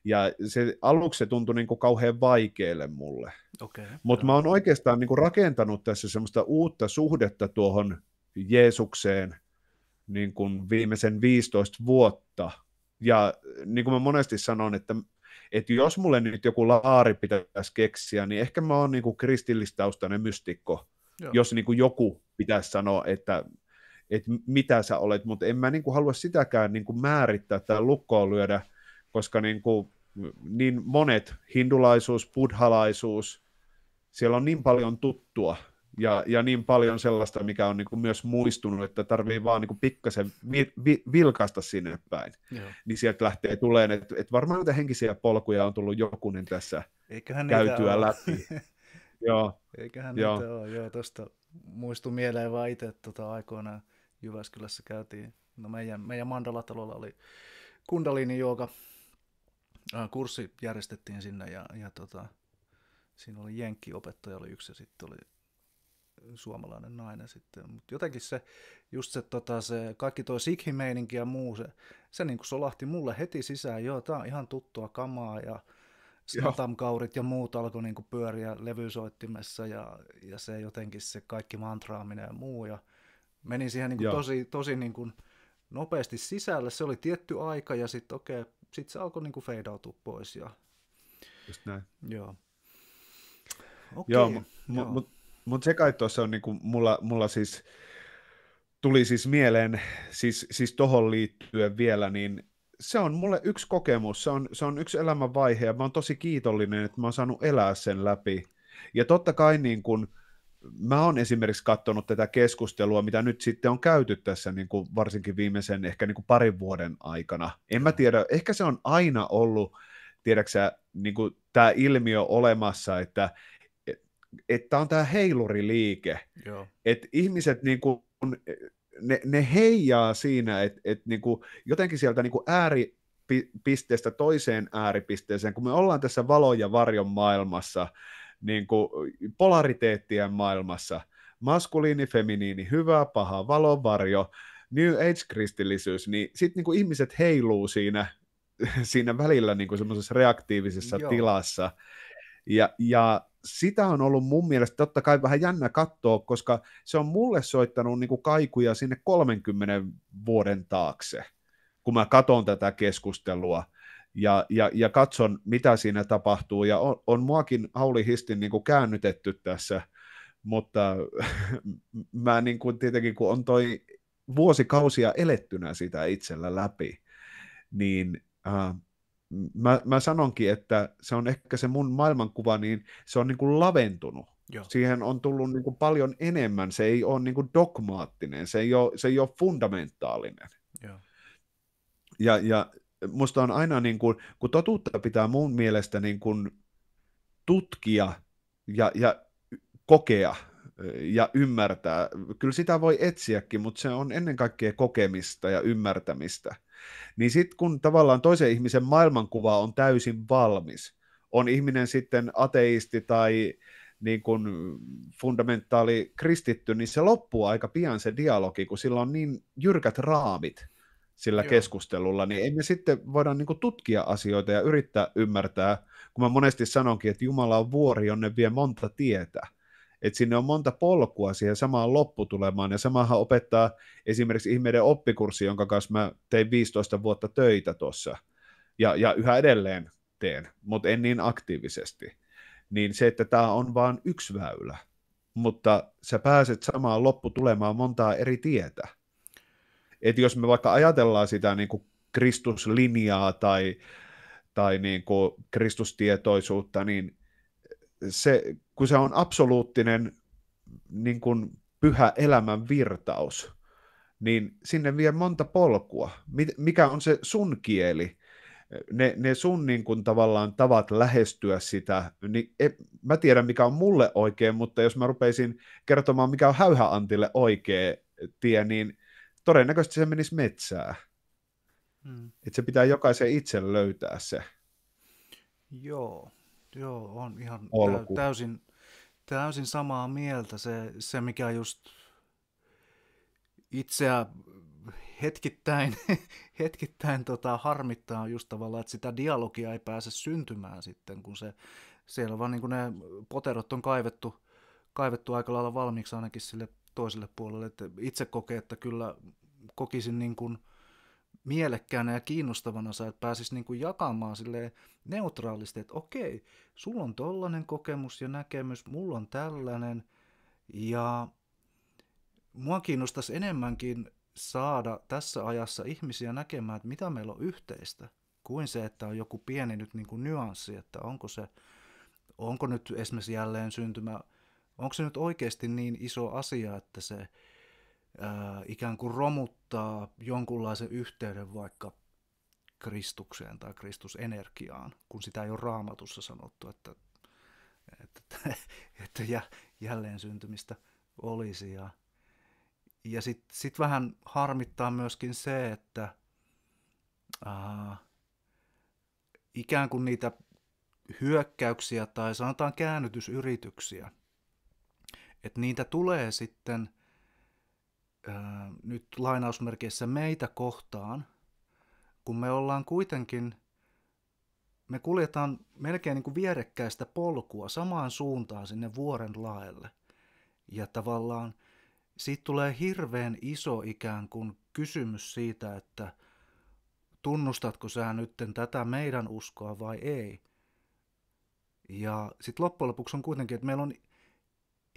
ja se, aluksi se tuntui niin kuin kauhean vaikealle mulle. Okay, Mutta mä oon oikeastaan niin kuin rakentanut tässä semmoista uutta suhdetta tuohon Jeesukseen niin kuin viimeisen 15 vuotta. Ja niin kuin mä monesti sanon, että, että jos mulle nyt joku laari pitäisi keksiä, niin ehkä mä oon niin kristillistaustainen mystikko, Joo. jos niin kuin joku pitäisi sanoa, että että mitä sä olet, mutta en mä niin kuin halua sitäkään niin kuin määrittää tai lukkoon lyödä, koska niin, kuin, niin monet, hindulaisuus, buddhalaisuus, siellä on niin paljon tuttua ja, ja niin paljon sellaista, mikä on niin kuin myös muistunut, että tarvii vaan niin kuin pikkasen vi, vi, vilkaista sinne päin. Joo. Niin sieltä lähtee tuleen, että, et varmaan näitä henkisiä polkuja on tullut jokunen tässä Eiköhän käytyä ole. läpi. <laughs> joo. Eiköhän joo. niitä ole, joo, tuosta muistui mieleen vaan itse tota aikoinaan Jyväskylässä käytiin, no meidän, meidän Mandala-talolla oli kundalini joka kurssi järjestettiin sinne ja, ja tota, siinä oli opettaja, oli yksi ja sitten oli suomalainen nainen sitten. Mutta jotenkin se, just se, tota, se kaikki toi sikhi ja muu, se, se niin kuin solahti mulle heti sisään, joo, tää on ihan tuttua kamaa ja Snatam-kaurit ja muut alkoi niin kuin pyöriä levysoittimessa ja, ja se jotenkin se kaikki mantraaminen ja muu. Ja Menin siihen niin kuin tosi, tosi niin kuin nopeasti sisälle. Se oli tietty aika ja sitten okei, okay, sitten se alkoi niin kuin feidautua pois. Ja... Just näin. Joo. Okay, Joo, mutta mu- mut se kai tuossa on niin kuin mulla, mulla siis tuli siis mieleen, siis, siis tohon liittyen vielä, niin se on mulle yksi kokemus, se on, se on yksi elämänvaihe ja mä oon tosi kiitollinen, että mä oon saanut elää sen läpi. Ja totta kai niin kun, mä oon esimerkiksi katsonut tätä keskustelua, mitä nyt sitten on käyty tässä niin kuin varsinkin viimeisen ehkä niin kuin parin vuoden aikana. En mä tiedä, ehkä se on aina ollut, tiedäksä, niin kuin tämä ilmiö olemassa, että että on tämä heiluriliike, että ihmiset niin kuin, ne, ne heijaa siinä, että et niin kuin, jotenkin sieltä niin kuin ääripisteestä toiseen ääripisteeseen, kun me ollaan tässä valo- ja varjon maailmassa, niin kuin polariteettien maailmassa. Maskuliini, feminiini, hyvä, paha, valo, varjo, New Age-kristillisyys, niin sitten niin kuin ihmiset heiluu siinä, <laughs> siinä välillä niin kuin semmoisessa reaktiivisessa Joo. tilassa. Ja, ja sitä on ollut mun mielestä totta kai vähän jännä katsoa, koska se on mulle soittanut niin kuin kaikuja sinne 30 vuoden taakse, kun mä katson tätä keskustelua – ja, ja, ja katson, mitä siinä tapahtuu. Ja on, on muakin Hauli Histin niin kuin käännytetty tässä, mutta <laughs> mä niin kuin tietenkin, kun on toi vuosikausia elettynä sitä itsellä läpi, niin äh, mä, mä sanonkin, että se on ehkä se mun maailmankuva, niin se on niin kuin laventunut. Joo. Siihen on tullut niin kuin paljon enemmän, se ei ole niin kuin dogmaattinen, se ei ole, se ei ole fundamentaalinen. Joo. Ja, ja musta on aina, niin kuin, kun totuutta pitää mun mielestä niin kuin tutkia ja, ja kokea ja ymmärtää. Kyllä sitä voi etsiäkin, mutta se on ennen kaikkea kokemista ja ymmärtämistä. Niin sitten kun tavallaan toisen ihmisen maailmankuva on täysin valmis, on ihminen sitten ateisti tai niin kuin fundamentaali kristitty, niin se loppuu aika pian se dialogi, kun sillä on niin jyrkät raamit, sillä Joo. keskustelulla, niin ei me sitten voida niin kuin, tutkia asioita ja yrittää ymmärtää, kun mä monesti sanonkin, että Jumala on vuori, jonne vie monta tietä. Että sinne on monta polkua siihen samaan lopputulemaan, ja samahan opettaa esimerkiksi ihmeiden oppikurssi, jonka kanssa mä tein 15 vuotta töitä tuossa, ja, ja yhä edelleen teen, mutta en niin aktiivisesti. Niin se, että tämä on vain yksi väylä, mutta sä pääset samaan lopputulemaan montaa eri tietä että jos me vaikka ajatellaan sitä niin kuin Kristuslinjaa tai, tai niin kuin kristustietoisuutta, niin se, kun se on absoluuttinen niin kuin pyhä elämän virtaus, niin sinne vie monta polkua. Mikä on se sun kieli? Ne, ne sun niin kuin, tavallaan tavat lähestyä sitä, niin e, mä tiedän mikä on mulle oikein, mutta jos mä rupeisin kertomaan mikä on häyhäantille oikea tie, niin – todennäköisesti se menisi metsään. Hmm. Että se pitää jokaisen itse löytää se. Joo, joo on ihan Olku. täysin, täysin samaa mieltä. Se, se mikä just itseä hetkittäin, <laughs> hetkittäin tota harmittaa just tavallaan, että sitä dialogia ei pääse syntymään sitten, kun se, siellä vaan niin kuin ne poterot on kaivettu, kaivettu aika lailla valmiiksi ainakin sille toiselle puolelle. Että itse kokee, että kyllä kokisin niin kuin mielekkäänä ja kiinnostavana sä, että pääsis niin kuin jakamaan sille neutraalisti, että okei, sulla on tollainen kokemus ja näkemys, mulla on tällainen, ja mua kiinnostaisi enemmänkin saada tässä ajassa ihmisiä näkemään, että mitä meillä on yhteistä, kuin se, että on joku pieni nyt niin kuin nyanssi, että onko se, onko nyt esimerkiksi jälleen syntymä Onko se nyt oikeasti niin iso asia, että se ää, ikään kuin romuttaa jonkunlaisen yhteyden vaikka Kristukseen tai Kristusenergiaan, kun sitä ei ole raamatussa sanottu, että, että, että, jä, jälleen syntymistä olisi. Ja, ja sitten sit vähän harmittaa myöskin se, että ää, ikään kuin niitä hyökkäyksiä tai sanotaan käännytysyrityksiä – että niitä tulee sitten äh, nyt lainausmerkeissä meitä kohtaan, kun me ollaan kuitenkin, me kuljetaan melkein niin kuin vierekkäistä polkua samaan suuntaan sinne vuoren laelle. Ja tavallaan siitä tulee hirveän iso ikään kuin kysymys siitä, että tunnustatko sä nytten tätä meidän uskoa vai ei. Ja sitten loppujen lopuksi on kuitenkin, että meillä on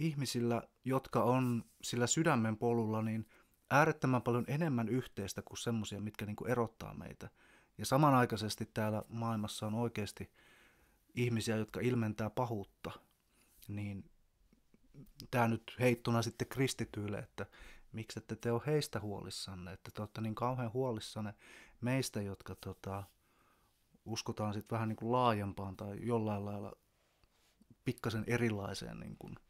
ihmisillä, jotka on sillä sydämen polulla, niin äärettömän paljon enemmän yhteistä kuin semmoisia, mitkä niin kuin erottaa meitä. Ja samanaikaisesti täällä maailmassa on oikeasti ihmisiä, jotka ilmentää pahuutta. Niin tämä nyt heittona sitten kristityille, että miksi ette te ole heistä huolissanne, että te olette niin kauhean huolissanne meistä, jotka tota, uskotaan sitten vähän niin kuin laajempaan tai jollain lailla pikkasen erilaiseen niin kuin –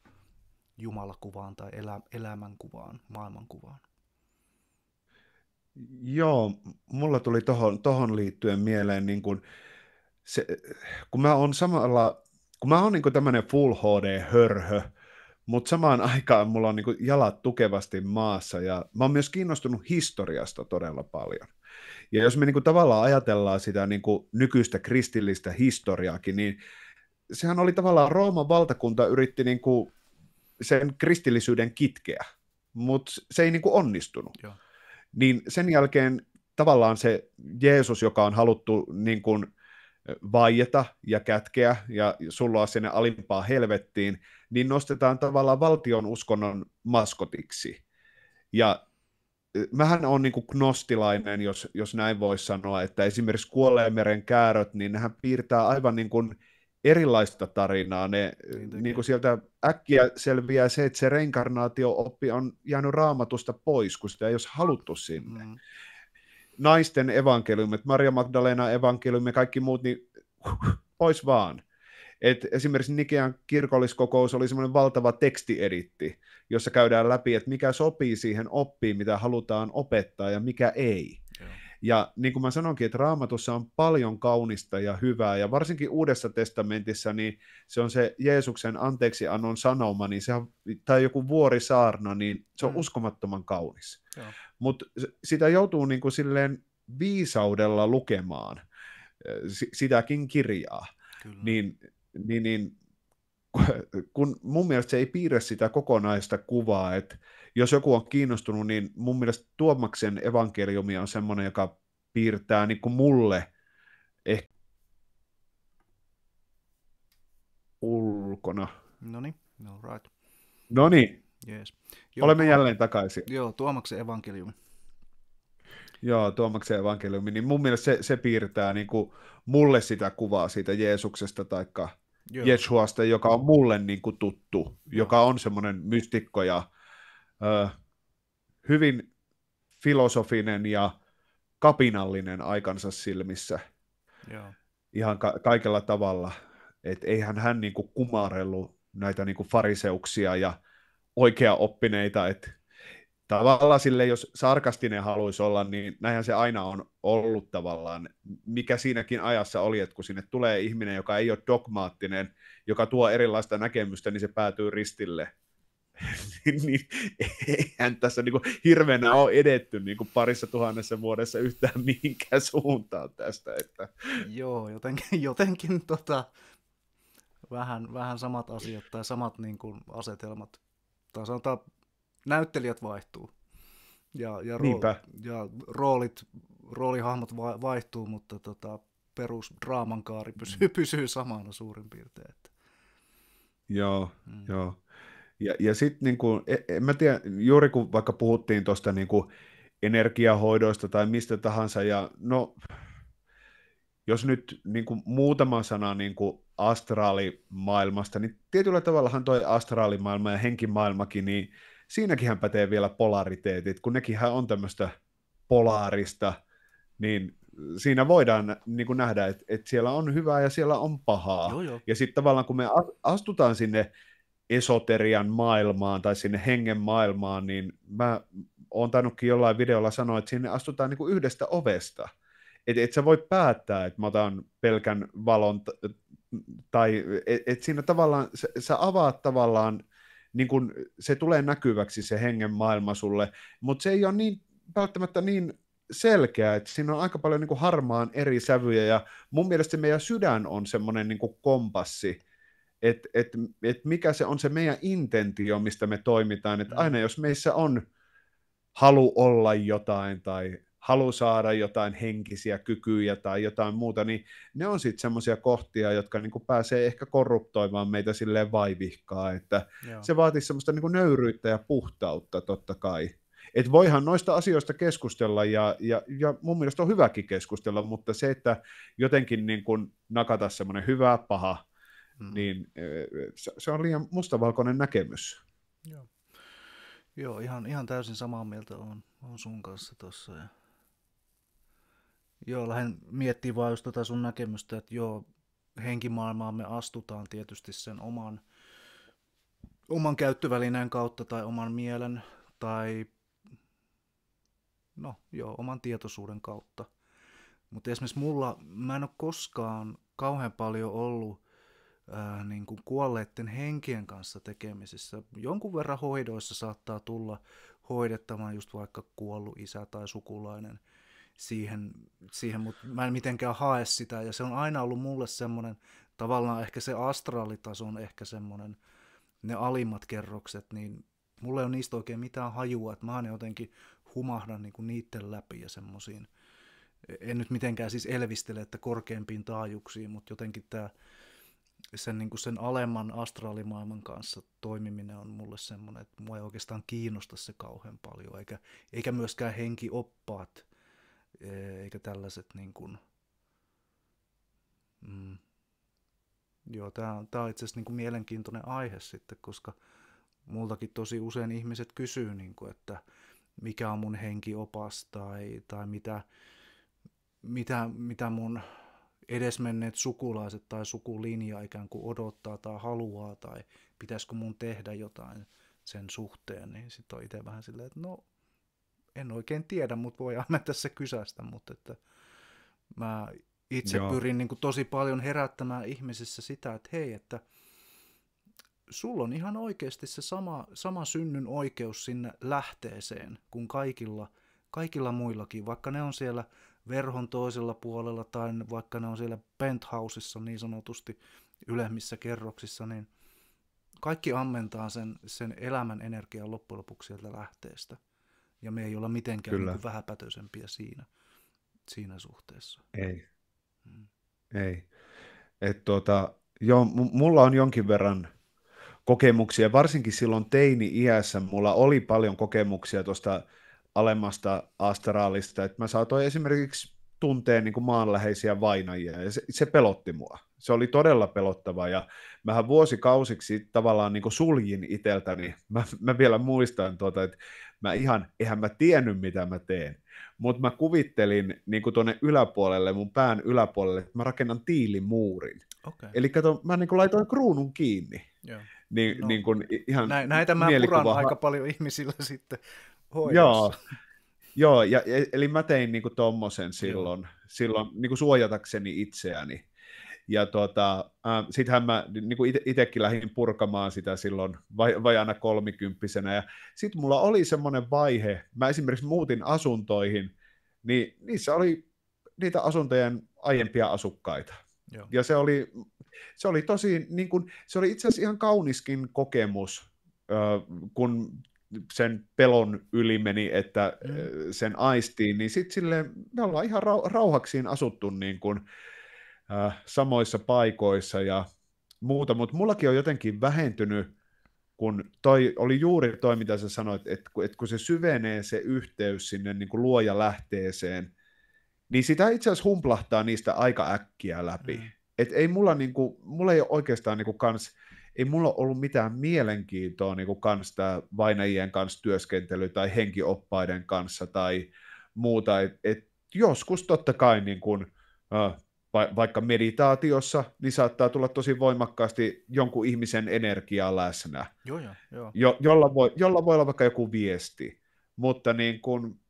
jumalakuvaan tai elä, elämänkuvaan, maailmankuvaan? Joo, mulla tuli tohon, tohon liittyen mieleen, niin kun, se, kun mä oon samalla, kun mä oon niin tämmöinen full HD-hörhö, mutta samaan aikaan mulla on niin jalat tukevasti maassa ja mä oon myös kiinnostunut historiasta todella paljon. Ja jos me niin tavallaan ajatellaan sitä niin nykyistä kristillistä historiaakin, niin sehän oli tavallaan Rooman valtakunta yritti niin sen kristillisyyden kitkeä, mutta se ei niin kuin onnistunut. Joo. Niin sen jälkeen tavallaan se Jeesus, joka on haluttu niin kuin vaieta ja kätkeä ja sulloa sinne alimpaan helvettiin, niin nostetaan tavallaan valtion uskonnon maskotiksi. Ja mähän on niin gnostilainen, jos, jos näin voisi sanoa, että esimerkiksi kuolleen meren kääröt, niin nehän piirtää aivan niin kuin erilaista tarinaa. Ne, niin, niin kuin sieltä äkkiä selviää se, että se reinkarnaatio-oppi on jäänyt raamatusta pois, kun sitä ei olisi haluttu sinne. Mm. Naisten evankeliumit, Maria Magdalena evankeliumi, kaikki muut, niin pois vaan. Et esimerkiksi Nikean kirkolliskokous oli semmoinen valtava tekstieditti, jossa käydään läpi, että mikä sopii siihen oppiin, mitä halutaan opettaa ja mikä ei. Ja niin kuin mä sanonkin, että raamatussa on paljon kaunista ja hyvää, ja varsinkin Uudessa testamentissa, niin se on se Jeesuksen anteeksiannon sanoma, niin se on, tai joku vuorisaarna, niin se on mm. uskomattoman kaunis. Mutta sitä joutuu niin kuin silleen viisaudella lukemaan, sitäkin kirjaa. Kyllä. Niin, niin, niin kun mun mielestä se ei piirrä sitä kokonaista kuvaa, että jos joku on kiinnostunut, niin mun mielestä Tuomaksen evankeliumi on semmoinen, joka piirtää niin kuin mulle ehkä ulkona. No niin, all right. No niin, yes. olemme tuo... jälleen takaisin. Joo, Tuomaksen evankeliumi. Joo, Tuomaksen evankeliumi, niin mun mielestä se, se piirtää niin kuin mulle sitä kuvaa siitä Jeesuksesta taikka Jeshuasta, joka on mulle niin kuin tuttu, Joo. joka on semmoinen mystikko ja hyvin filosofinen ja kapinallinen aikansa silmissä. Joo. Ihan ka- kaikella tavalla. Et eihän hän niinku kumarellut näitä niinku fariseuksia ja oppineita et tavallaan sille, jos sarkastinen haluaisi olla, niin näinhän se aina on ollut tavallaan, mikä siinäkin ajassa oli, että kun sinne tulee ihminen, joka ei ole dogmaattinen, joka tuo erilaista näkemystä, niin se päätyy ristille. <laughs> Niin, niin eihän tässä niin kuin hirveänä ole edetty niin kuin parissa tuhannessa vuodessa yhtään mihinkään suuntaan tästä. Että. Joo, jotenkin, jotenkin tota, vähän, vähän samat asiat tai samat niin kuin asetelmat. Tai sanotaan, näyttelijät vaihtuu ja, ja, rool, ja roolit, roolihahmot vaihtuu, mutta tota, perusdraaman kaari pysyy, mm. pysyy samana suurin piirtein. Että. Joo, mm. joo. Ja, ja sitten niin e, en mä tiedä, juuri kun vaikka puhuttiin tuosta niin energiahoidoista tai mistä tahansa, ja no, jos nyt niin kuin muutama sana niin kuin astraalimaailmasta, niin tietyllä tavallahan toi astraalimaailma ja henkimaailmakin, niin siinäkin pätee vielä polariteetit, kun nekinhän on tämmöistä polaarista, niin siinä voidaan niin kuin nähdä, että, että siellä on hyvää ja siellä on pahaa. Joo, joo. Ja sitten tavallaan kun me astutaan sinne esoterian maailmaan tai sinne hengen maailmaan, niin mä oon tainnutkin jollain videolla sanoa, että sinne astutaan niin kuin yhdestä ovesta. Että et sä voi päättää, että mä otan pelkän valon, t- tai että et siinä tavallaan, sä, sä avaat tavallaan, niin kun se tulee näkyväksi se hengen maailma sulle, mutta se ei ole niin, välttämättä niin selkeä, että siinä on aika paljon niin kuin harmaan eri sävyjä, ja mun mielestä meidän sydän on semmoinen niin kompassi, että et, et mikä se on se meidän intentio, mistä me toimitaan, että mm. aina jos meissä on halu olla jotain tai halu saada jotain henkisiä kykyjä tai jotain muuta, niin ne on sitten semmoisia kohtia, jotka niinku pääsee ehkä korruptoimaan meitä silleen vaivihkaa, että Joo. se vaatii semmoista niinku nöyryyttä ja puhtautta totta kai. Et voihan noista asioista keskustella ja, ja, ja mun mielestä on hyväkin keskustella, mutta se, että jotenkin niin kun nakata semmoinen hyvä, paha, mm. niin eh, se on liian mustavalkoinen näkemys. Joo, Joo ihan, ihan täysin samaa mieltä on, on sun kanssa tuossa. Ja... Joo, lähden miettimään vaan just tota sun näkemystä, että joo, henkimaailmaan me astutaan tietysti sen oman, oman käyttövälineen kautta tai oman mielen tai no joo, oman tietoisuuden kautta. Mutta esimerkiksi mulla, mä en ole koskaan kauhean paljon ollut ää, niin kuin kuolleiden henkien kanssa tekemisissä. Jonkun verran hoidoissa saattaa tulla hoidettamaan just vaikka kuollut isä tai sukulainen siihen, siihen mutta mä en mitenkään hae sitä. Ja se on aina ollut mulle semmoinen, tavallaan ehkä se astraalitason ehkä semmoinen, ne alimmat kerrokset, niin mulle ei ole niistä oikein mitään hajua, että mä aina jotenkin humahdan niin kuin niiden läpi ja semmoisiin. E, en nyt mitenkään siis elvistele, että korkeampiin taajuuksiin, mutta jotenkin tämä sen, niin kuin sen alemman astraalimaailman kanssa toimiminen on mulle semmoinen, että mua ei oikeastaan kiinnosta se kauhean paljon, eikä, eikä myöskään henkioppaat, eh, eikä tällaiset niin kuin, mm, Joo, tämä on, tää on itse asiassa niin mielenkiintoinen aihe sitten, koska multakin tosi usein ihmiset kysyy, niin kuin että mikä on mun henkiopas tai, tai mitä, mitä, mitä mun edesmenneet sukulaiset tai sukulinja ikään kuin odottaa tai haluaa tai pitäisikö mun tehdä jotain sen suhteen, niin sitten on itse vähän silleen, että no en oikein tiedä, mutta voi aina tässä kysästä, mutta että mä itse Joo. pyrin niin kuin tosi paljon herättämään ihmisissä sitä, että hei, että sulla on ihan oikeasti se sama, sama synnyn oikeus sinne lähteeseen kuin kaikilla, kaikilla muillakin, vaikka ne on siellä verhon toisella puolella tai vaikka ne on siellä penthouseissa niin sanotusti ylemmissä kerroksissa, niin kaikki ammentaa sen, sen elämän energian loppujen lopuksi sieltä lähteestä. Ja me ei olla mitenkään Kyllä. niin vähäpätöisempiä siinä, siinä suhteessa. Ei. Mm. Ei. Et tuota, jo mulla on jonkin verran kokemuksia, varsinkin silloin teini-iässä mulla oli paljon kokemuksia tuosta alemmasta astraalista, että mä saatoin esimerkiksi tuntea niin kuin maanläheisiä vainajia, ja se, se pelotti mua. Se oli todella pelottava, ja mähän vuosikausiksi tavallaan niin kuin suljin iteltäni. Mä, mä vielä muistan, tuota, että mä ihan, eihän mä tiennyt, mitä mä teen, mutta mä kuvittelin niin kuin tuonne yläpuolelle, mun pään yläpuolelle, että mä rakennan tiilimuurin. Okay. Eli kato, mä niin kuin laitoin kruunun kiinni. Yeah. Niin, no. niin kuin ihan näitä mä puran aika paljon ihmisillä sitten hoidossa. Joo, Joo ja, e, eli mä tein niinku tommosen silloin, Joo. silloin niinku suojatakseni itseäni. Ja tota, äh, sittenhän mä niinku itsekin lähdin purkamaan sitä silloin vai, vajana kolmikymppisenä. Ja sitten mulla oli semmoinen vaihe, mä esimerkiksi muutin asuntoihin, niin niissä oli niitä asuntojen aiempia asukkaita. Joo. Ja se oli, se oli tosi, niin kun, se oli itse asiassa ihan kauniskin kokemus, kun sen pelon yli meni, että mm. Eh, sen aistiin, niin sitten silleen me ollaan ihan rauhaksiin asuttu niin kuin, äh, samoissa paikoissa ja muuta, mutta mullakin on jotenkin vähentynyt, kun toi oli juuri toi, mitä sä sanoit, että kun, että kun se syvenee se yhteys sinne niin kuin luoja lähteeseen, niin sitä itse asiassa humplahtaa niistä aika äkkiä läpi. Mm. Et ei mulla, niin kuin, mulla ei ole oikeastaan niin kuin kans, ei mulla ollut mitään mielenkiintoa niin kans tää vainajien kanssa työskentely tai henkioppaiden kanssa tai muuta. Et, et joskus totta kai niin kun äh, va- vaikka meditaatiossa, niin saattaa tulla tosi voimakkaasti jonkun ihmisen energiaa läsnä, joo, joo, joo. Jo, jolla, voi, jolla voi olla vaikka joku viesti, mutta niin kun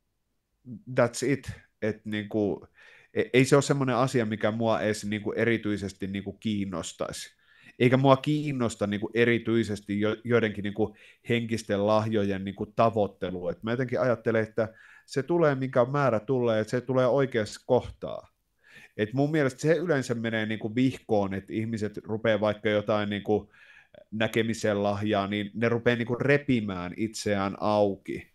that's it, että niin kun, e-, ei se ole semmoinen asia, mikä mua edes niin erityisesti niin kiinnostaisi eikä mua kiinnosta niin kuin erityisesti joidenkin niin kuin henkisten lahjojen niin kuin tavoittelu. Et mä jotenkin ajattelen, että se tulee, minkä määrä tulee, että se tulee oikeassa kohtaa. Et mun mielestä se yleensä menee niin kuin vihkoon, että ihmiset rupeaa vaikka jotain niin kuin näkemisen lahjaa, niin ne rupeaa niin kuin repimään itseään auki.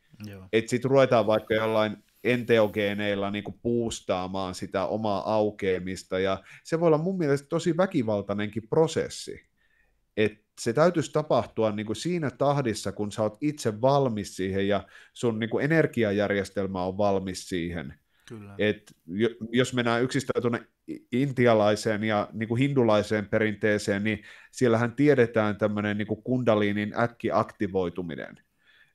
Että sitten ruvetaan vaikka jollain enteogeneilla niin puustaamaan sitä omaa aukeamista, ja se voi olla mun mielestä tosi väkivaltainenkin prosessi, että se täytyisi tapahtua niin kuin siinä tahdissa, kun sä oot itse valmis siihen, ja sun niin kuin energiajärjestelmä on valmis siihen, Kyllä. Et jos mennään yksistään tuonne intialaiseen ja niin kuin hindulaiseen perinteeseen, niin siellähän tiedetään tämmöinen niin kuin kundaliinin äkkiaktivoituminen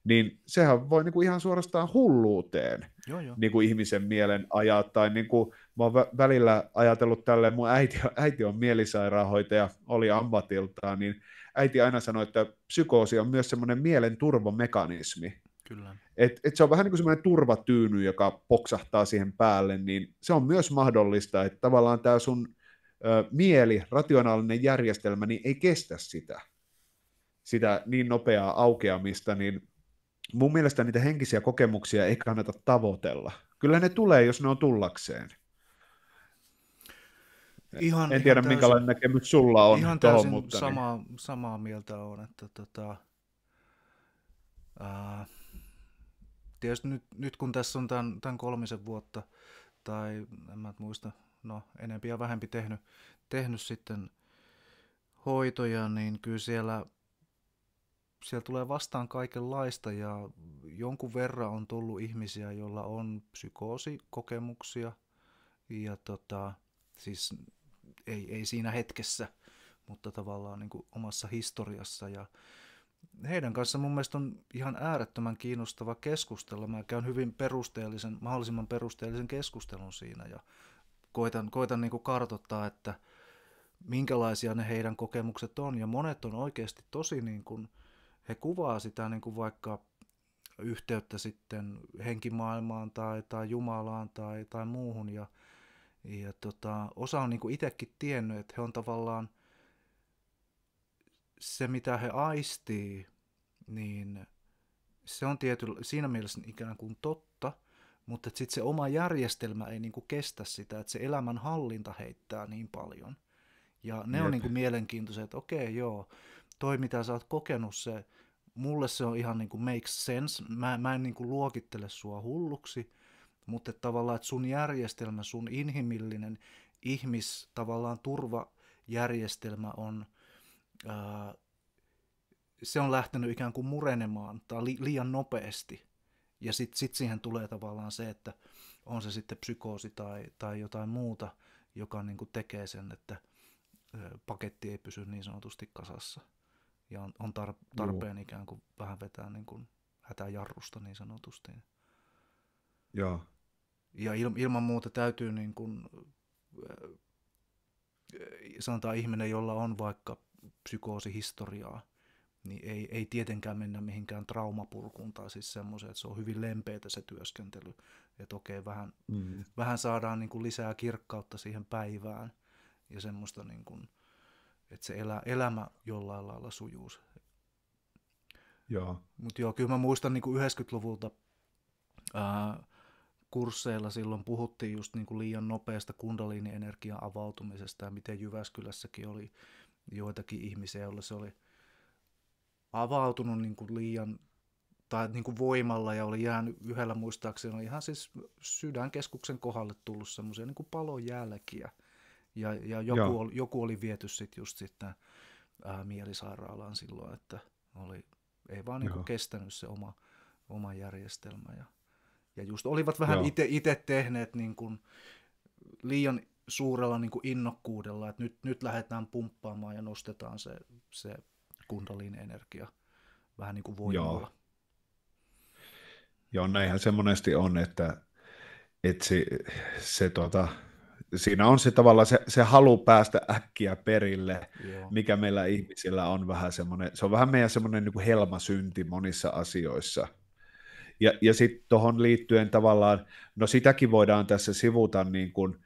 niin sehän voi niin kuin ihan suorastaan hulluuteen joo, joo. Niin kuin ihmisen mielen ajaa. Tai niin kuin, mä oon välillä ajatellut tälleen, mun äiti, äiti on mielisairaanhoitaja, oli ammatiltaan, niin äiti aina sanoi, että psykoosi on myös semmoinen mielen turvamekanismi. Kyllä. Et, et se on vähän niin kuin semmoinen turvatyyny, joka poksahtaa siihen päälle, niin se on myös mahdollista, että tavallaan tämä sun ö, mieli, rationaalinen järjestelmä, niin ei kestä sitä, sitä niin nopeaa aukeamista, niin mun mielestä niitä henkisiä kokemuksia ei kannata tavoitella. Kyllä ne tulee, jos ne on tullakseen. Ihan, en tiedä, ihan minkälainen täysin, näkemys sulla on ihan tohon, mutta niin. Sama, niin. samaa mieltä on, että tota, ää, tietysti nyt, nyt kun tässä on tämän, tämän kolmisen vuotta, tai en mä muista, no enempi ja vähempi tehnyt, tehnyt sitten hoitoja, niin kyllä siellä siellä tulee vastaan kaikenlaista ja jonkun verran on tullut ihmisiä, joilla on psykoosikokemuksia ja tota, siis ei, ei siinä hetkessä, mutta tavallaan niin kuin omassa historiassa ja heidän kanssa mun mielestä on ihan äärettömän kiinnostava keskustella. Mä käyn hyvin perusteellisen, mahdollisimman perusteellisen keskustelun siinä ja koitan, koitan niin kuin kartoittaa, että minkälaisia ne heidän kokemukset on. Ja monet on oikeasti tosi niin kuin, äh, he kuvaa sitä niin kuin vaikka yhteyttä sitten henkimaailmaan tai, tai Jumalaan tai, tai muuhun. Ja, ja tota, osa on niin kuin itsekin tiennyt, että he on tavallaan se, mitä he aistii, niin se on tietyllä, siinä mielessä ikään kuin totta, mutta sitten se oma järjestelmä ei niin kuin kestä sitä, että se elämän hallinta heittää niin paljon. Ja ne Jep. on niin kuin mielenkiintoisia, että okei, joo, toi mitä sä oot kokenut, se, mulle se on ihan niin kuin makes sense. Mä, mä en niin kuin luokittele sua hulluksi, mutta että tavallaan että sun järjestelmä, sun inhimillinen ihmis, tavallaan turvajärjestelmä on, ää, se on lähtenyt ikään kuin murenemaan tai li, liian nopeasti. Ja sitten sit siihen tulee tavallaan se, että on se sitten psykoosi tai, tai jotain muuta, joka niin kuin tekee sen, että paketti ei pysy niin sanotusti kasassa ja on, on tar- tarpeen Joo. ikään kuin vähän vetää niin kuin hätäjarrusta niin sanotusti. Joo. Ja il, ilman muuta täytyy niin kuin, äh, sanotaan ihminen, jolla on vaikka psykoosihistoriaa, niin ei, ei tietenkään mennä mihinkään traumapurkuun tai siis semmoiseen, että se on hyvin lempeätä se työskentely. Että okei, vähän, mm. vähän saadaan niin kuin lisää kirkkautta siihen päivään ja semmoista niin kuin, että se elä, elämä jollain lailla sujuu. Joo. Mutta joo, kyllä mä muistan niin 90-luvulta ää, kursseilla silloin puhuttiin just niin kuin liian nopeasta kundaliinienergian avautumisesta ja miten Jyväskylässäkin oli joitakin ihmisiä, joilla se oli avautunut niin kuin liian tai niin kuin voimalla ja oli jäänyt yhdellä muistaakseni, oli ihan siis sydänkeskuksen kohdalle tullut semmoisia niin palojälkiä. Ja, ja joku, oli, joku oli viety sitten just sitten ää, mielisairaalaan silloin, että oli, ei vaan niin kestänyt se oma, oma järjestelmä. Ja, ja just olivat vähän itse tehneet niin kuin liian suurella niin kuin innokkuudella, että nyt, nyt lähdetään pumppaamaan ja nostetaan se, se kundalin energia vähän niin kuin voimalla. Joo. Joo, näinhän se monesti on, että, että se, se tuota, siinä on se tavallaan se, se halu päästä äkkiä perille, Joo. mikä meillä ihmisillä on vähän semmoinen, se on vähän meidän semmoinen niin helmasynti monissa asioissa. Ja, ja sitten tuohon liittyen tavallaan, no sitäkin voidaan tässä sivuta niin kuin,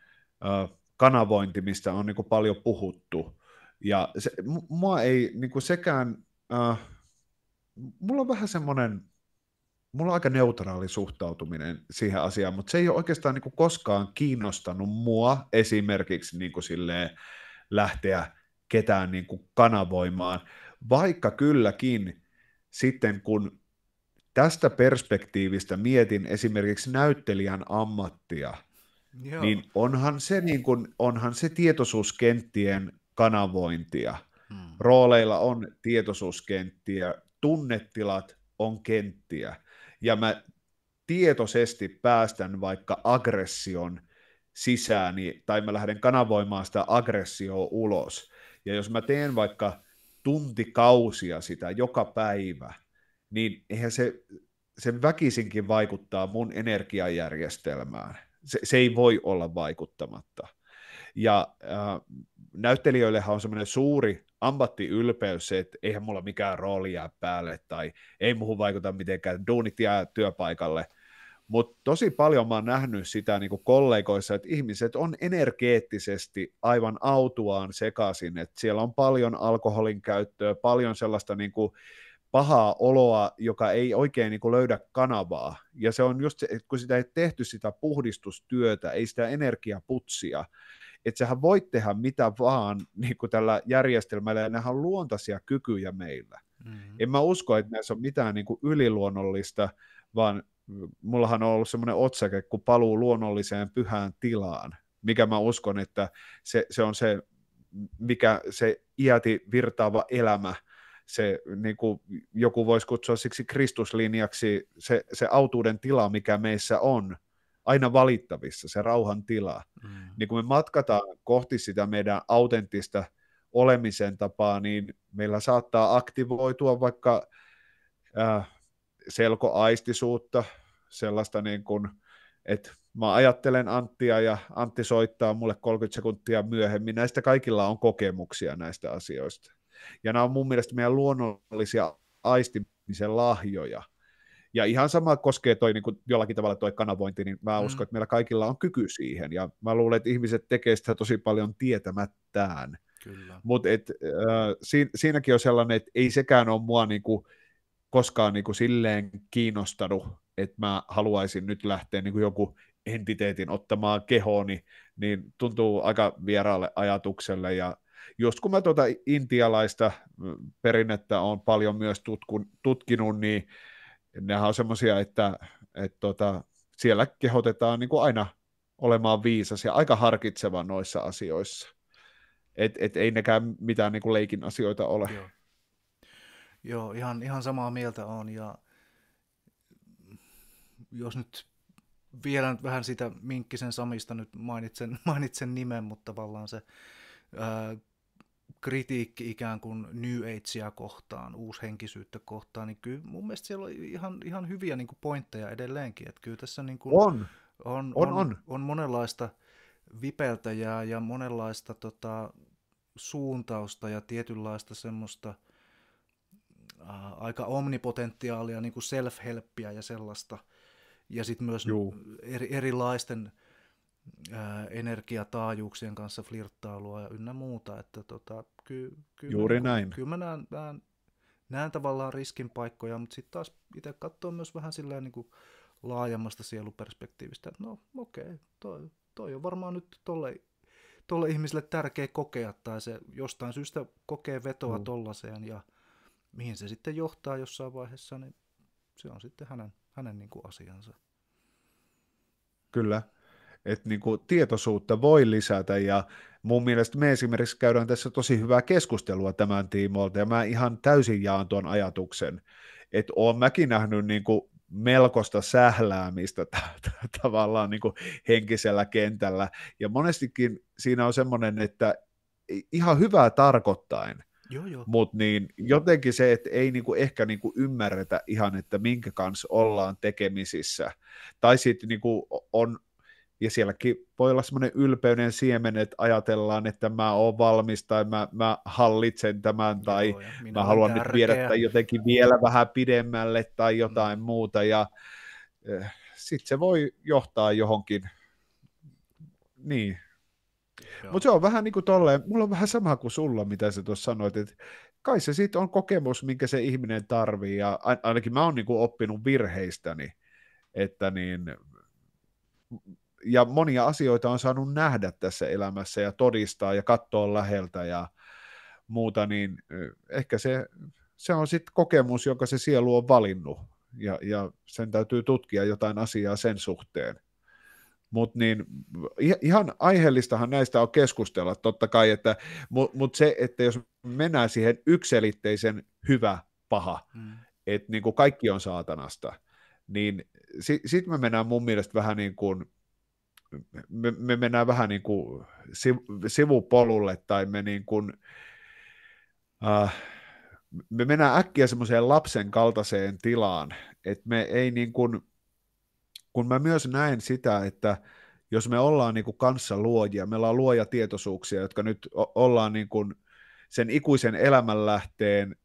äh, kanavointi, mistä on niin kuin paljon puhuttu. Ja se, mua ei niin kuin sekään, äh, mulla on vähän semmoinen mulla on aika neutraali suhtautuminen siihen asiaan, mutta se ei ole oikeastaan niin kuin koskaan kiinnostanut mua esimerkiksi niin kuin silleen lähteä ketään niin kuin kanavoimaan, vaikka kylläkin sitten kun tästä perspektiivistä mietin esimerkiksi näyttelijän ammattia, Joo. niin onhan se, niin kuin, onhan se tietoisuuskenttien kanavointia. Hmm. Rooleilla on tietoisuuskenttiä, tunnetilat on kenttiä ja mä tietoisesti päästän vaikka aggression sisään, niin, tai mä lähden kanavoimaan sitä aggressioa ulos. Ja jos mä teen vaikka tuntikausia sitä joka päivä, niin eihän se, se väkisinkin vaikuttaa mun energiajärjestelmään. Se, se ei voi olla vaikuttamatta. Ja äh, näyttelijöillehän on semmoinen suuri ammattiylpeys se, että eihän mulla mikään rooli jää päälle tai ei muuhun vaikuta mitenkään, duunit jää työpaikalle. Mutta tosi paljon mä oon nähnyt sitä niin kollegoissa, että ihmiset on energeettisesti aivan autuaan sekaisin, että siellä on paljon alkoholin käyttöä, paljon sellaista niin kuin pahaa oloa, joka ei oikein niin löydä kanavaa. Ja se on just se, että kun sitä ei tehty sitä puhdistustyötä, ei sitä energiaputsia, että sähän voit tehdä mitä vaan niin kuin tällä järjestelmällä, ja nehän on luontaisia kykyjä meillä. Mm-hmm. En mä usko, että näissä on mitään niin kuin yliluonnollista, vaan mullahan on ollut semmoinen otsake, kun paluu luonnolliseen pyhään tilaan, mikä mä uskon, että se, se on se, mikä se iäti virtaava elämä, se niin kuin joku voisi kutsua siksi kristuslinjaksi, se, se autuuden tila, mikä meissä on, aina valittavissa, se rauhan tila. Mm. Niin kun me matkataan kohti sitä meidän autenttista olemisen tapaa, niin meillä saattaa aktivoitua vaikka äh, selkoaistisuutta, sellaista niin kuin, että mä ajattelen Anttia ja Antti soittaa mulle 30 sekuntia myöhemmin. Näistä kaikilla on kokemuksia näistä asioista. Ja nämä on mun mielestä meidän luonnollisia aistimisen lahjoja – ja ihan sama koskee toi niin kuin jollakin tavalla toi kanavointi, niin mä mm. uskon, mm. että meillä kaikilla on kyky siihen. Ja mä luulen, että ihmiset tekee sitä tosi paljon tietämättään. Mutta äh, si- siinäkin on sellainen, että ei sekään ole mua niin kuin, koskaan niin kuin silleen kiinnostanut, että mä haluaisin nyt lähteä niin kuin joku entiteetin ottamaan kehooni, niin tuntuu aika vieraalle ajatukselle. Ja just kun mä tuota intialaista perinnettä on paljon myös tutkun, tutkinut, niin nämä on semmoisia, että, että tota, siellä kehotetaan niin kuin aina olemaan viisas ja aika harkitseva noissa asioissa. Et, et ei nekään mitään niin kuin leikin asioita ole. Joo, Joo ihan, ihan samaa mieltä on. Ja jos nyt vielä vähän sitä Minkkisen Samista nyt mainitsen, <laughs> mainitsen nimen, mutta tavallaan se ää, kritiikki ikään kuin New Agea kohtaan, uushenkisyyttä kohtaan, niin kyllä mun mielestä siellä on ihan, ihan hyviä niin kuin pointteja edelleenkin. Että kyllä tässä niin kuin on. On, on, on, on. on monenlaista vipeltäjää ja monenlaista tota, suuntausta ja tietynlaista semmoista ää, äh, aika omnipotentiaalia, niin kuin self-helppiä ja sellaista. Ja sitten myös eri, erilaisten energiataajuuksien kanssa flirttailua ja ynnä muuta. Että tota, ky, ky, Juuri mä, näin. Kyllä mä näen, näen, näen tavallaan riskin paikkoja, mutta sitten taas itse katsoo myös vähän silleen niin kuin laajemmasta sieluperspektiivistä, että no okei, okay, toi, toi on varmaan nyt tolle, tolle ihmiselle tärkeä kokea, tai se jostain syystä kokee vetoa mm. tollaiseen, ja mihin se sitten johtaa jossain vaiheessa, niin se on sitten hänen, hänen niin kuin asiansa. Kyllä, että niin kuin tietoisuutta voi lisätä ja mun mielestä me esimerkiksi käydään tässä tosi hyvää keskustelua tämän tiimoilta ja mä ihan täysin jaan tuon ajatuksen, että oon mäkin nähnyt niin kuin melkoista sähläämistä t- <laughs> t- tavallaan niin kuin henkisellä kentällä ja monestikin siinä on semmoinen, että ihan hyvää tarkoittain, mutta niin, jotenkin se, että ei niinku ehkä kuin niinku ymmärretä ihan, että minkä kanssa ollaan tekemisissä. Tai sitten niin on ja sielläkin voi olla semmoinen ylpeyden siemen, että ajatellaan, että mä oon valmis tai mä, mä hallitsen tämän tai Joo, mä haluan nyt viedä tämän jotenkin vielä vähän pidemmälle tai mm. jotain mm. muuta ja äh, eh, sitten se voi johtaa johonkin. Niin. Mutta se on vähän niin kuin tolleen, mulla on vähän sama kuin sulla, mitä sä tuossa sanoit, että kai se sitten on kokemus, minkä se ihminen tarvii ja ainakin mä oon niin kuin oppinut virheistäni, että niin ja monia asioita on saanut nähdä tässä elämässä ja todistaa ja katsoa läheltä ja muuta, niin ehkä se, se on sitten kokemus, jonka se sielu on valinnut ja, ja sen täytyy tutkia jotain asiaa sen suhteen. Mutta niin, ihan aiheellistahan näistä on keskustella totta kai, että, mutta mut se, että jos mennään siihen ykselitteisen hyvä, paha, mm. että niin kuin kaikki on saatanasta, niin sitten sitten me mennään mun mielestä vähän niin kuin me, me mennään vähän niin kuin sivupolulle tai me niin kuin, äh, me mennään äkkiä semmoiseen lapsen kaltaiseen tilaan, että me ei niin kuin, kun mä myös näen sitä, että jos me ollaan niin kuin kanssa luojia, me luoja tietoisuuksia, jotka nyt ollaan niin kuin sen ikuisen elämänlähteen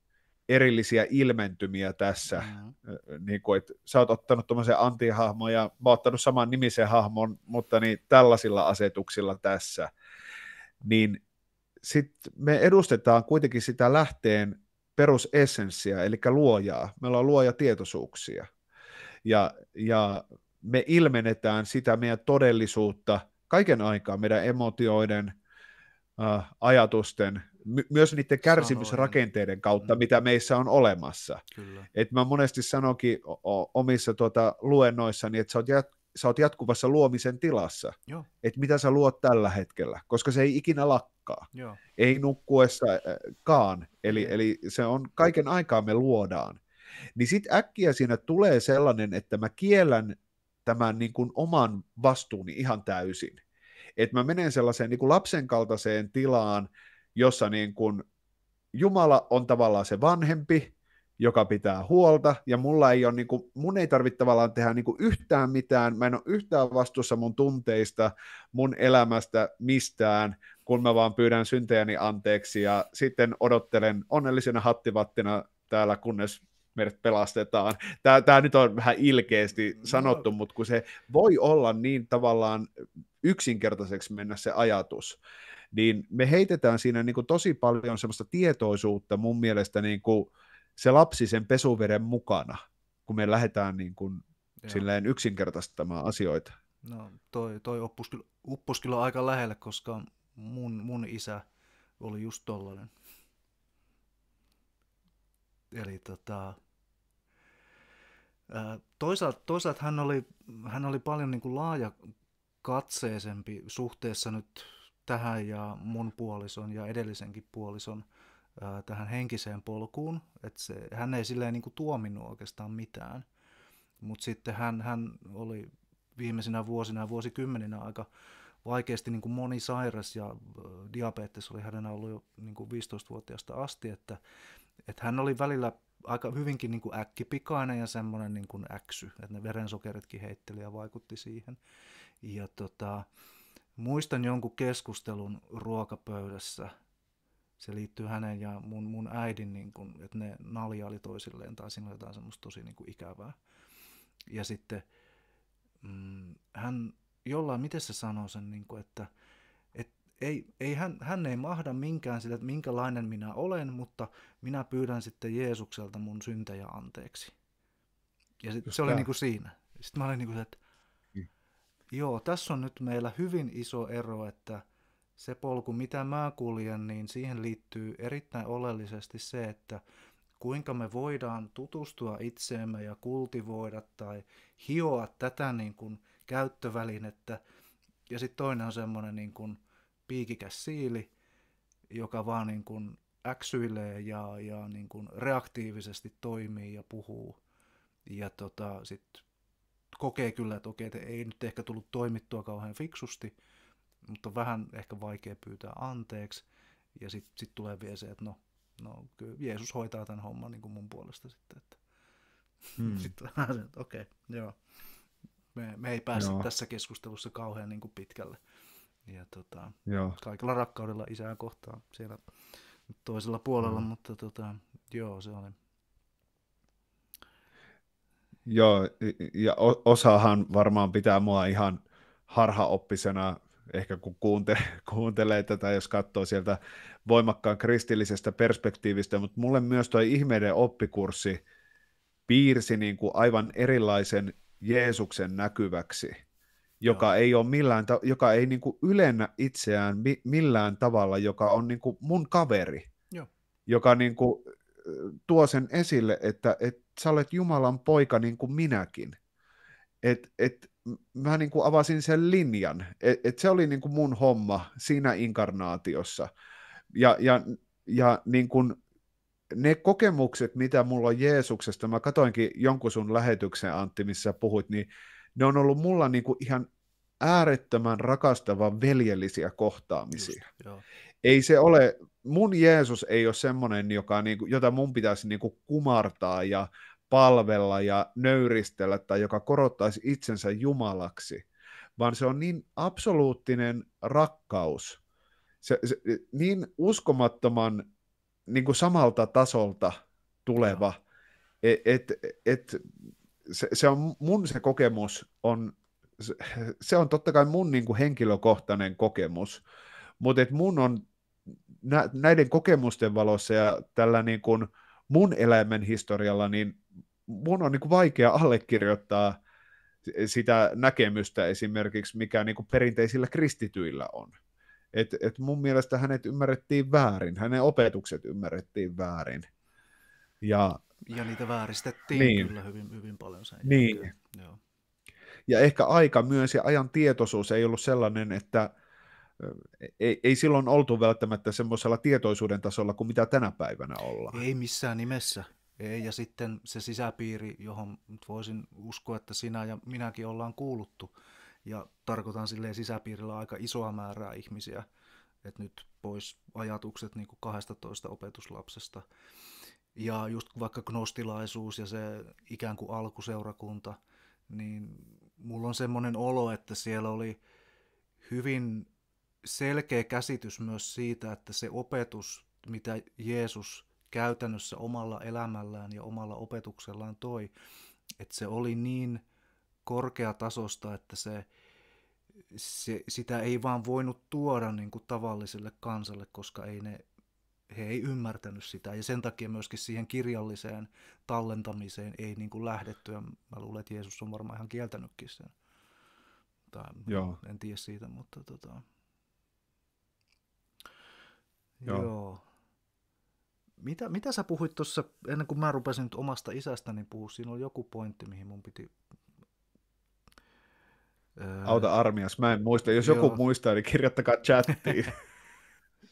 erillisiä ilmentymiä tässä. Mm-hmm. Niin kuin, että sä oot ottanut tuommoisen antihahmon ja mä oon ottanut saman nimisen hahmon, mutta niin tällaisilla asetuksilla tässä. Niin sitten me edustetaan kuitenkin sitä lähteen perusessenssiä, eli luojaa. Meillä on tietoisuuksia. Ja, ja me ilmenetään sitä meidän todellisuutta kaiken aikaa meidän emotioiden, äh, ajatusten my- myös niiden kärsimysrakenteiden kautta, mm. mitä meissä on olemassa. Et mä monesti sanonkin o- omissa tuota luennoissani, että sä jat- sä oot jatkuvassa luomisen tilassa, että mitä sä luot tällä hetkellä, koska se ei ikinä lakkaa, Joo. ei nukkuessakaan, eli, mm. eli se on kaiken aikaa me luodaan. Niin sitten äkkiä siinä tulee sellainen, että mä kiellän tämän niin kuin oman vastuuni ihan täysin. Että mä menen sellaiseen niin kuin lapsen kaltaiseen tilaan, jossa niin kuin Jumala on tavallaan se vanhempi, joka pitää huolta, ja mulla ei ole, niin kuin, mun ei tarvitse tavallaan tehdä niin kuin yhtään mitään, mä en ole yhtään vastuussa mun tunteista, mun elämästä, mistään, kun mä vaan pyydän syntejäni anteeksi, ja sitten odottelen onnellisena hattivattina täällä, kunnes meidät pelastetaan. Tämä, tämä nyt on vähän ilkeästi mm. sanottu, mutta kun se voi olla niin tavallaan yksinkertaiseksi mennä se ajatus, niin me heitetään siinä niin kuin tosi paljon semmoista tietoisuutta mun mielestä niin kuin se lapsi sen pesuveden mukana, kun me lähdetään niin kuin silleen yksinkertaistamaan asioita. No toi, toi uppos, kyllä, kyllä aika lähelle, koska mun, mun isä oli just tollainen. Eli tota, toisaalta, toisaalta hän, oli, hän oli paljon niin kuin laaja katseisempi suhteessa nyt tähän ja mun puolison ja edellisenkin puolison ää, tähän henkiseen polkuun. Et se, hän ei silleen niin kuin tuominut oikeastaan mitään, mutta sitten hän, hän oli viimeisinä vuosina ja vuosikymmeninä aika vaikeasti niin kuin monisairas ja diabetes oli hänen ollut jo niin kuin 15-vuotiaasta asti, että, että hän oli välillä aika hyvinkin niin kuin äkkipikainen ja semmoinen niin kuin äksy, että ne verensokeritkin heitteli ja vaikutti siihen. Ja tota, muistan jonkun keskustelun ruokapöydässä. Se liittyy hänen ja mun, mun äidin, niin kun, että ne naljaili toisilleen tai siinä oli jotain semmoista tosi niin kuin ikävää. Ja sitten mm, hän jollain, miten se sanoo sen, niin kuin, että et, ei, ei, hän, hän ei mahda minkään sitä, että minkälainen minä olen, mutta minä pyydän sitten Jeesukselta mun syntejä anteeksi. Ja sit, se oli niin kuin siinä. Sitten mä olin niin kuin, että Joo, tässä on nyt meillä hyvin iso ero, että se polku, mitä mä kuljen, niin siihen liittyy erittäin oleellisesti se, että kuinka me voidaan tutustua itseemme ja kultivoida tai hioa tätä niin kuin käyttövälinettä. Ja sitten toinen on semmoinen niin kuin piikikäs siili, joka vaan niin kuin äksyilee ja, ja niin kuin reaktiivisesti toimii ja puhuu. Ja tota, sitten kokee kyllä, että okei, että ei nyt ehkä tullut toimittua kauhean fiksusti, mutta on vähän ehkä vaikea pyytää anteeksi. Ja sitten sit tulee vielä se, että no, no kyllä Jeesus hoitaa tämän homman niin kuin mun puolesta sitten. Että. Hmm. <laughs> Sitten vähän se, että okei, joo. Me, me ei päästä joo. tässä keskustelussa kauhean niin kuin pitkälle. Ja tota, joo. kaikilla rakkaudella isää kohtaan siellä toisella puolella, hmm. mutta tota, joo, se oli, Joo, ja osahan varmaan pitää mua ihan harhaoppisena, ehkä kun kuuntele, <laughs> kuuntelee tätä, jos katsoo sieltä voimakkaan kristillisestä perspektiivistä, mutta mulle myös tuo ihmeiden oppikurssi piirsi niin kuin aivan erilaisen Jeesuksen näkyväksi, joka Joo. ei, ole millään joka ei niin kuin ylennä itseään millään tavalla, joka on niin kuin mun kaveri, Joo. joka niin kuin tuo sen esille, että että sä olet Jumalan poika niin kuin minäkin. Et, et, mä niin kuin avasin sen linjan, että et se oli niin kuin mun homma siinä inkarnaatiossa. Ja, ja, ja niin kuin ne kokemukset, mitä mulla on Jeesuksesta, mä katoinkin jonkun sun lähetyksen Antti, missä puhuit, niin ne on ollut mulla niin kuin ihan äärettömän rakastavan veljellisiä kohtaamisia. Just, joo ei se ole, mun Jeesus ei ole semmoinen, joka, niin jota mun pitäisi niin kuin kumartaa ja palvella ja nöyristellä tai joka korottaisi itsensä jumalaksi, vaan se on niin absoluuttinen rakkaus, se, se, niin uskomattoman niin kuin samalta tasolta tuleva, että et, et, se, se on mun se kokemus on, se, se on totta kai mun niin kuin henkilökohtainen kokemus, mutta et mun on näiden kokemusten valossa ja tällä niin kuin mun elämän historialla, niin mun on niin kuin vaikea allekirjoittaa sitä näkemystä esimerkiksi, mikä niin kuin perinteisillä kristityillä on. Et, et mun mielestä hänet ymmärrettiin väärin, hänen opetukset ymmärrettiin väärin. Ja, ja niitä vääristettiin niin, kyllä hyvin, hyvin paljon sen niin. Jälkeen. Joo. Ja ehkä aika myös ja ajan tietoisuus ei ollut sellainen, että ei, ei silloin oltu välttämättä semmoisella tietoisuuden tasolla kuin mitä tänä päivänä ollaan. Ei missään nimessä. Ei, ja sitten se sisäpiiri, johon voisin uskoa, että sinä ja minäkin ollaan kuuluttu, ja tarkoitan silleen sisäpiirillä aika isoa määrää ihmisiä, että nyt pois ajatukset niin kuin 12 opetuslapsesta. Ja just vaikka gnostilaisuus ja se ikään kuin alkuseurakunta, niin mulla on semmoinen olo, että siellä oli hyvin selkeä käsitys myös siitä, että se opetus, mitä Jeesus käytännössä omalla elämällään ja omalla opetuksellaan toi, että se oli niin korkea tasosta, että se, se, sitä ei vaan voinut tuoda niin kuin tavalliselle kansalle, koska ei ne, he ei ymmärtänyt sitä. Ja sen takia myöskin siihen kirjalliseen tallentamiseen ei niin kuin lähdetty. Ja mä luulen, että Jeesus on varmaan ihan kieltänytkin sen. Tai, Joo. En tiedä siitä, mutta tota, Joo. Joo. Mitä, mitä sä puhuit tuossa, ennen kuin mä rupesin nyt omasta isästäni niin puhua, siinä oli joku pointti, mihin mun piti... Öö, Auta armias, mä en muista. Jos Joo. joku muistaa, niin kirjoittakaa chattiin. <laughs>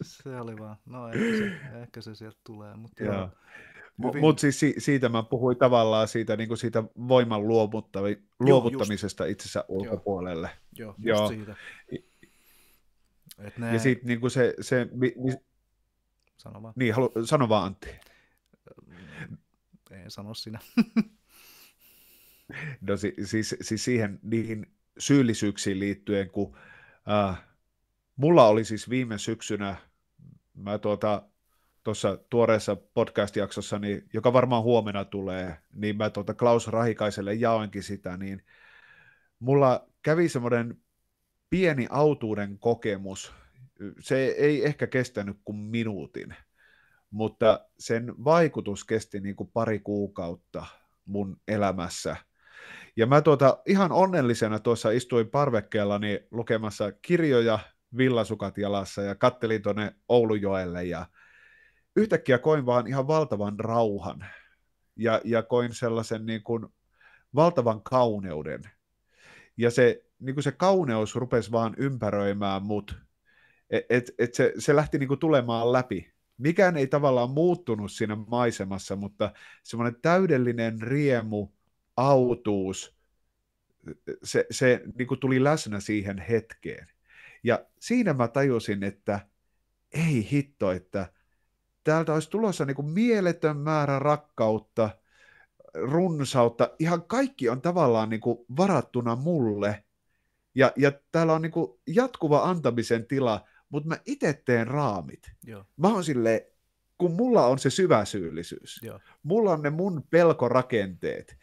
se oli vaan, no ehkä se, ehkä se sieltä tulee. Mutta Joo. Joo. mut siis siitä mä puhuin tavallaan siitä, niin kuin siitä voiman luovuttavi- luovuttamisesta Joo, itsensä ulkopuolelle. Joo, Joo just Joo. siitä. Et ne... Ja sitten niin se, se mi- mi- Sano vaan. Niin, halu, sano vaan Antti. En sano sinä. no si, siis, siis siihen niihin syyllisyyksiin liittyen, kun äh, mulla oli siis viime syksynä, mä tuota, tuossa tuoreessa podcast-jaksossa, niin joka varmaan huomenna tulee, niin mä tuota Klaus Rahikaiselle jaoinkin sitä, niin mulla kävi semmoinen pieni autuuden kokemus, se ei ehkä kestänyt kuin minuutin, mutta sen vaikutus kesti niin kuin pari kuukautta mun elämässä. Ja mä tuota, ihan onnellisena tuossa istuin parvekkeellani lukemassa kirjoja villasukat jalassa ja kattelin tuonne Oulujoelle ja yhtäkkiä koin vaan ihan valtavan rauhan ja, ja koin sellaisen niin kuin valtavan kauneuden. Ja se, niin kuin se kauneus rupesi vaan ympäröimään mut et, et, se, se lähti niinku tulemaan läpi. Mikään ei tavallaan muuttunut siinä maisemassa, mutta semmoinen täydellinen riemu, autuus, se, se niinku tuli läsnä siihen hetkeen. Ja siinä mä tajusin, että ei hitto, että täältä olisi tulossa niinku mieletön määrä rakkautta, runsautta, ihan kaikki on tavallaan niinku varattuna mulle – ja, ja täällä on niin jatkuva antamisen tila mutta mä itse teen raamit. Joo. Mä oon sille, kun mulla on se syyllisyys, Joo. mulla on ne mun pelkorakenteet,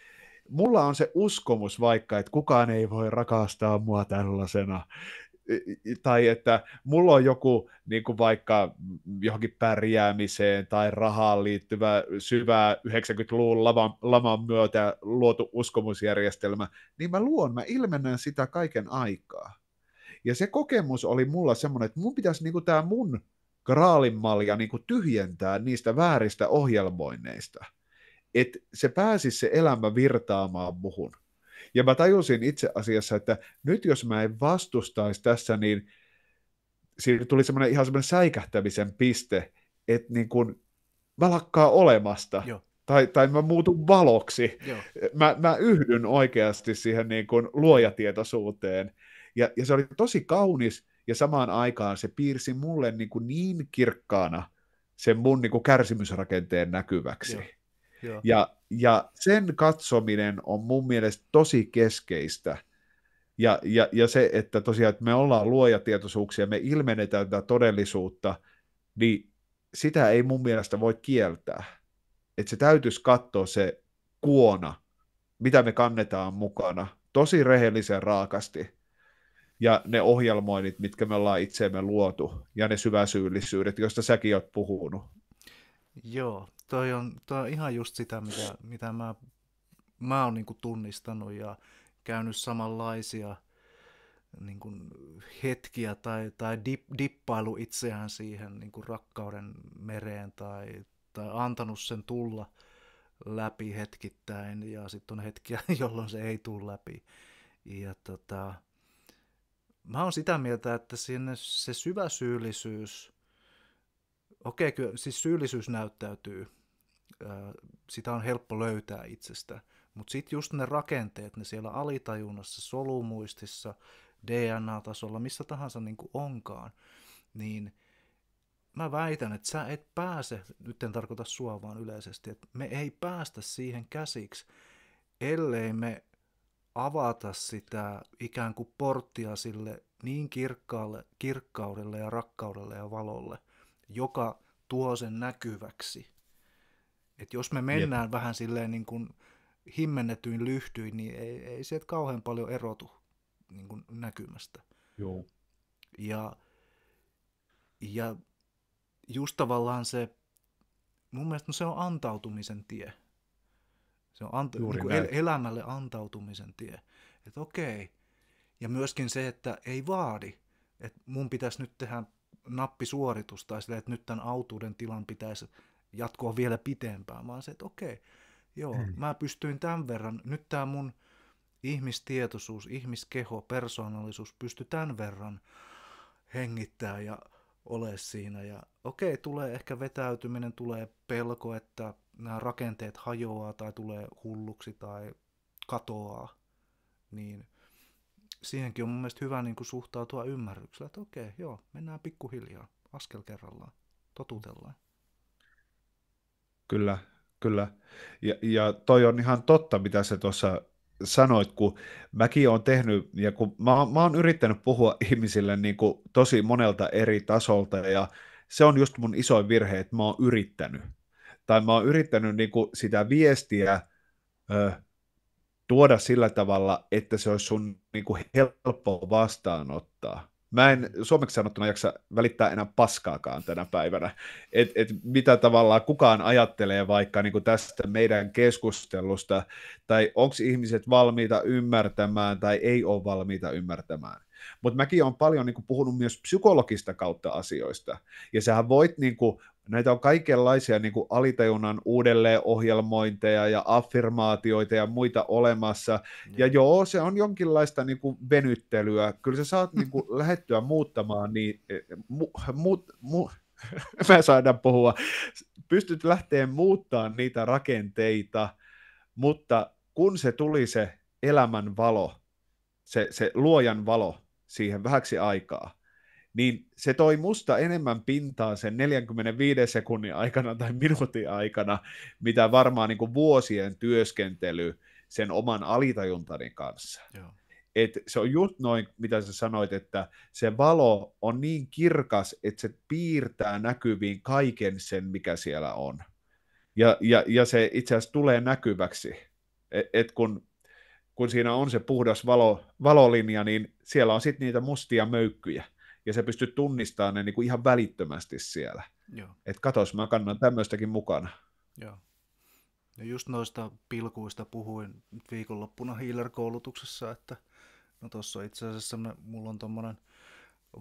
mulla on se uskomus vaikka, että kukaan ei voi rakastaa mua tällaisena, tai että mulla on joku niin kuin vaikka johonkin pärjäämiseen tai rahaan liittyvä syvä 90-luvun laman, laman myötä luotu uskomusjärjestelmä, niin mä luon, mä ilmennän sitä kaiken aikaa. Ja se kokemus oli mulla semmoinen, että mun pitäisi niin tämä mun graalinmalja niin tyhjentää niistä vääristä ohjelmoinneista. Että se pääsisi se elämä virtaamaan muhun. Ja mä tajusin itse asiassa, että nyt jos mä en vastustaisi tässä, niin siinä tuli semmoinen ihan semmoinen säikähtämisen piste, että niin kun mä lakkaa olemasta. Joo. Tai, tai mä muutun valoksi. Joo. Mä, mä yhdyn oikeasti siihen niin kuin luojatietoisuuteen. Ja, ja se oli tosi kaunis, ja samaan aikaan se piirsi mulle niin, kuin niin kirkkaana sen mun niin kuin kärsimysrakenteen näkyväksi. Joo. Joo. Ja, ja sen katsominen on mun mielestä tosi keskeistä. Ja, ja, ja se, että tosiaan että me ollaan luojatietoisuuksia, me ilmenetään tätä todellisuutta, niin sitä ei mun mielestä voi kieltää. Että se täytyisi katsoa se kuona, mitä me kannetaan mukana, tosi rehellisen raakasti ja ne ohjelmoinnit, mitkä me ollaan itseemme luotu, ja ne syväsyyllisyydet, joista säkin oot puhunut. Joo, toi on, toi on ihan just sitä, mitä, mitä mä, mä oon niin tunnistanut ja käynyt samanlaisia niin hetkiä tai, tai dip, dippailu itseään siihen niin rakkauden mereen tai, tai antanut sen tulla läpi hetkittäin ja sitten on hetkiä, <laughs> jolloin se ei tule läpi. Ja tota, mä oon sitä mieltä, että sinne se syvä syyllisyys, okei, okay, siis syyllisyys näyttäytyy, sitä on helppo löytää itsestä, mutta sitten just ne rakenteet, ne siellä alitajunnassa, solumuistissa, DNA-tasolla, missä tahansa niin onkaan, niin mä väitän, että sä et pääse, nyt en tarkoita sua vaan yleisesti, että me ei päästä siihen käsiksi, ellei me avata sitä ikään kuin porttia sille niin kirkkaalle, kirkkaudelle ja rakkaudelle ja valolle, joka tuo sen näkyväksi. Et jos me mennään Jep. vähän silleen niin kuin himmennetyin lyhtyin, niin ei, ei sieltä kauhean paljon erotu niin kuin näkymästä. Joo. Ja, ja just tavallaan se, mun mielestä no se on antautumisen tie – se on anta- Juuri niin el- elämälle antautumisen tie. Että okei. Ja myöskin se, että ei vaadi, että mun pitäisi nyt tehdä nappisuoritus tai sille, että nyt tämän autuuden tilan pitäisi jatkoa vielä pitempään, vaan se, että okei, joo, mm. mä pystyin tämän verran, nyt tämä mun ihmistietoisuus, ihmiskeho, persoonallisuus pysty tämän verran hengittämään. ja ole siinä. Ja okei, okay, tulee ehkä vetäytyminen, tulee pelko, että nämä rakenteet hajoaa tai tulee hulluksi tai katoaa. Niin siihenkin on mun mielestä hyvä niin kuin suhtautua ymmärryksellä, että okei, okay, joo, mennään pikkuhiljaa, askel kerrallaan, totutellaan. Kyllä, kyllä. Ja, ja toi on ihan totta, mitä se tuossa sanoit, kun mäkin olen tehnyt, ja kun mä, mä oon yrittänyt puhua <laughs> ihmisille niin kuin tosi monelta eri tasolta, ja se on just mun isoin virhe, että mä oon yrittänyt. Tai mä oon yrittänyt niin kuin sitä viestiä ö, tuoda sillä tavalla, että se olisi sun niin kuin helppo vastaanottaa mä en suomeksi sanottuna jaksa välittää enää paskaakaan tänä päivänä. Et, et mitä tavallaan kukaan ajattelee vaikka niin kuin tästä meidän keskustelusta, tai onko ihmiset valmiita ymmärtämään tai ei ole valmiita ymmärtämään. Mutta mäkin olen paljon niin kuin, puhunut myös psykologista kautta asioista. Ja sähän voit niin kuin, näitä on kaikenlaisia niin kuin alitajunnan uudelleenohjelmointeja ja affirmaatioita ja muita olemassa. Mm. Ja joo, se on jonkinlaista niin kuin venyttelyä. Kyllä sä saat niin kuin <laughs> lähettyä muuttamaan, niin e, e, mu, mu, mu, <laughs> mä saadaan puhua, pystyt lähteen muuttaa niitä rakenteita, mutta kun se tuli se elämän valo, se, se luojan valo siihen vähäksi aikaa, niin se toi musta enemmän pintaa sen 45 sekunnin aikana tai minuutin aikana, mitä varmaan niin vuosien työskentely sen oman alitajuntani kanssa. Joo. Et se on just noin, mitä sä sanoit, että se valo on niin kirkas, että se piirtää näkyviin kaiken sen, mikä siellä on. Ja, ja, ja se itse asiassa tulee näkyväksi, et, et kun, kun siinä on se puhdas valo, valolinja, niin siellä on sitten niitä mustia möykkyjä ja sä pystyt tunnistamaan ne niin kuin ihan välittömästi siellä. Että katos, mä kannan tämmöistäkin mukana. Joo. Ja just noista pilkuista puhuin viikonloppuna healer-koulutuksessa, että no tuossa itse asiassa mä, mulla on tommonen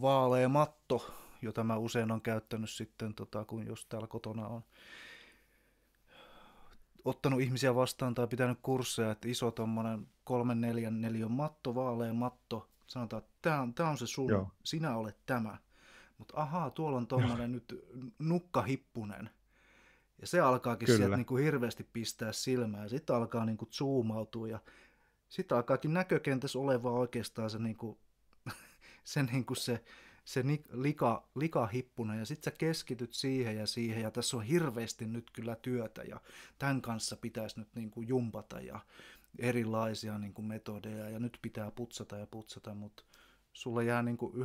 vaalea matto, jota mä usein on käyttänyt sitten, tota, kun jos täällä kotona on ottanut ihmisiä vastaan tai pitänyt kursseja, että iso tommonen kolmen neljän neljän matto, vaalea matto, sanotaan, että tämä on, tämä on se sun, Joo. sinä olet tämä. Mutta ahaa, tuolla on tuommoinen nyt nukkahippunen. Ja se alkaakin Kyllä. sieltä niin kuin hirveästi pistää silmää. Sitten alkaa niin kuin zoomautua ja sitten alkaakin näkökentässä oleva oikeastaan se, niin kuin, <laughs> se, niin kuin se, se lika, likahippunen. ja sitten sä keskityt siihen ja siihen ja tässä on hirveästi nyt kyllä työtä ja tämän kanssa pitäisi nyt niin kuin jumpata ja erilaisia niin kuin metodeja ja nyt pitää putsata ja putsata, mutta sulle jää niin kuin 99,9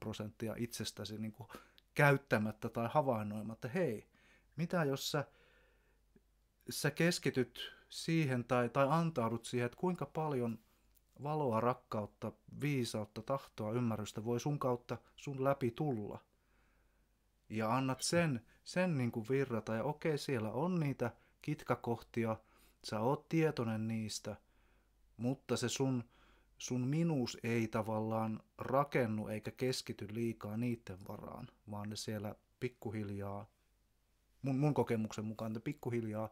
prosenttia itsestäsi niin kuin käyttämättä tai havainnoimatta. Hei, mitä jos sä, sä keskityt siihen tai, tai antaudut siihen, että kuinka paljon valoa, rakkautta, viisautta, tahtoa, ymmärrystä voi sun kautta sun läpi tulla. Ja annat sen, sen niin kuin virrata. Ja okei, siellä on niitä kitkakohtia – Sä oot tietoinen niistä, mutta se sun, sun minus ei tavallaan rakennu eikä keskity liikaa niiden varaan, vaan ne siellä pikkuhiljaa, mun, mun kokemuksen mukaan, ne pikkuhiljaa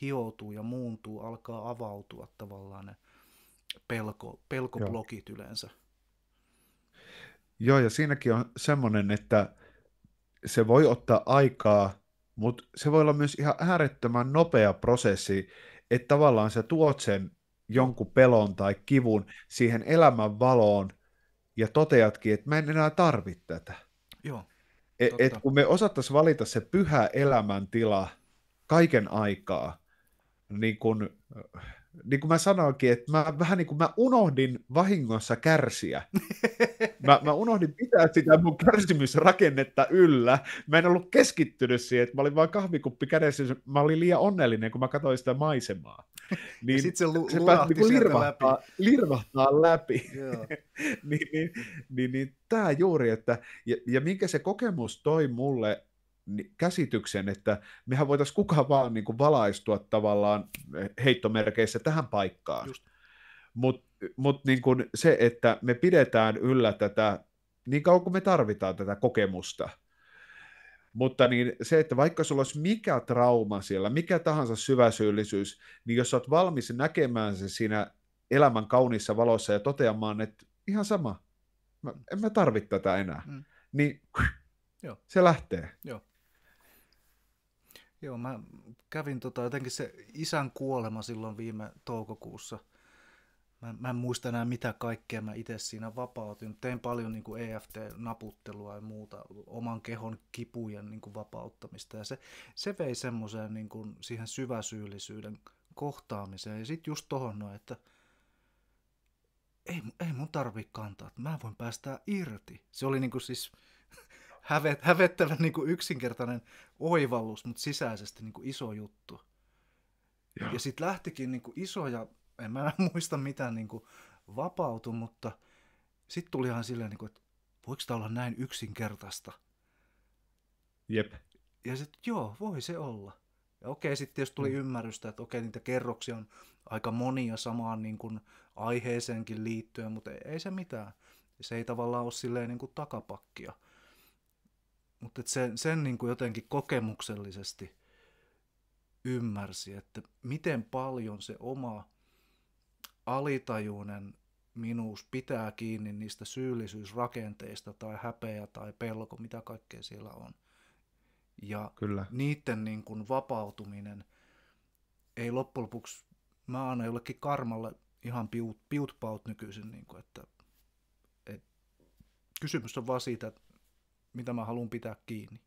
hioutuu ja muuntuu, alkaa avautua tavallaan ne pelko, pelkoblokit Joo. yleensä. Joo, ja siinäkin on semmoinen, että se voi ottaa aikaa, mutta se voi olla myös ihan äärettömän nopea prosessi, että tavallaan sä tuot sen jonkun pelon tai kivun siihen elämän valoon ja toteatkin, että mä en enää tarvitse tätä. Joo. E- et, et kun me osattaisiin valita se pyhä elämäntila kaiken aikaa, niin kun niin kuin mä sanoinkin, että mä vähän niin kuin mä unohdin vahingossa kärsiä. Mä, mä unohdin pitää sitä mun kärsimysrakennetta yllä. Mä en ollut keskittynyt siihen, että mä olin vaan kahvikuppi kädessä. Mä olin liian onnellinen, kun mä katsoin sitä maisemaa. <laughs> Niin ja sit se, lu- se pääsi niin lirvahtaa läpi. Lirvahtaa läpi. <laughs> niin, niin, niin, niin, tämä juuri, että ja, ja minkä se kokemus toi mulle käsityksen, että mehän voitaisiin kukaan vaan niin kuin valaistua tavallaan eh, heittomerkeissä tähän paikkaan. Mutta mut niin se, että me pidetään yllä tätä niin kauan kuin me tarvitaan tätä kokemusta. Mutta niin se, että vaikka sulla olisi mikä trauma siellä, mikä tahansa syväsyyllisyys, niin jos olet valmis näkemään se siinä elämän kauniissa valossa ja toteamaan, että ihan sama, mä, en mä tarvitse tätä enää, mm. niin Joo. se lähtee. Joo. Joo, mä kävin tota, jotenkin se isän kuolema silloin viime toukokuussa. Mä, mä en muista enää mitä kaikkea mä itse siinä vapautin. Tein paljon niin kuin EFT-naputtelua ja muuta, oman kehon kipujen niin kuin vapauttamista. Ja se, se vei semmoiseen niin kuin, siihen syväsyyllisyyden kohtaamiseen. Ja sitten just tohon no, että ei, ei mun tarvi kantaa, että mä voin päästää irti. Se oli niin kuin siis hävet, hävettävän niin kuin yksinkertainen oivallus, mutta sisäisesti niin kuin iso juttu. Joo. Ja, ja sitten lähtikin niin kuin ja en mä <laughs> muista mitään niin kuin vapautu, mutta sitten tuli ihan silleen, niin kuin, että voiko tämä olla näin yksinkertaista? Jep. Ja sitten joo, voi se olla. Ja okei, sitten jos tuli mm. ymmärrystä, että okei, niitä kerroksia on aika monia samaan niin kuin aiheeseenkin liittyen, mutta ei, ei se mitään. Se ei tavallaan ole silleen niin kuin takapakkia mutta sen, sen niin kuin jotenkin kokemuksellisesti ymmärsi, että miten paljon se oma alitajuinen minuus pitää kiinni niistä syyllisyysrakenteista tai häpeä tai pelko, mitä kaikkea siellä on. Ja Kyllä. niiden niin kuin vapautuminen ei loppujen lopuksi, mä annan jollekin karmalle ihan piut, paut nykyisin, niin kuin, että et, kysymys on vaan siitä, että mitä mä haluan pitää kiinni,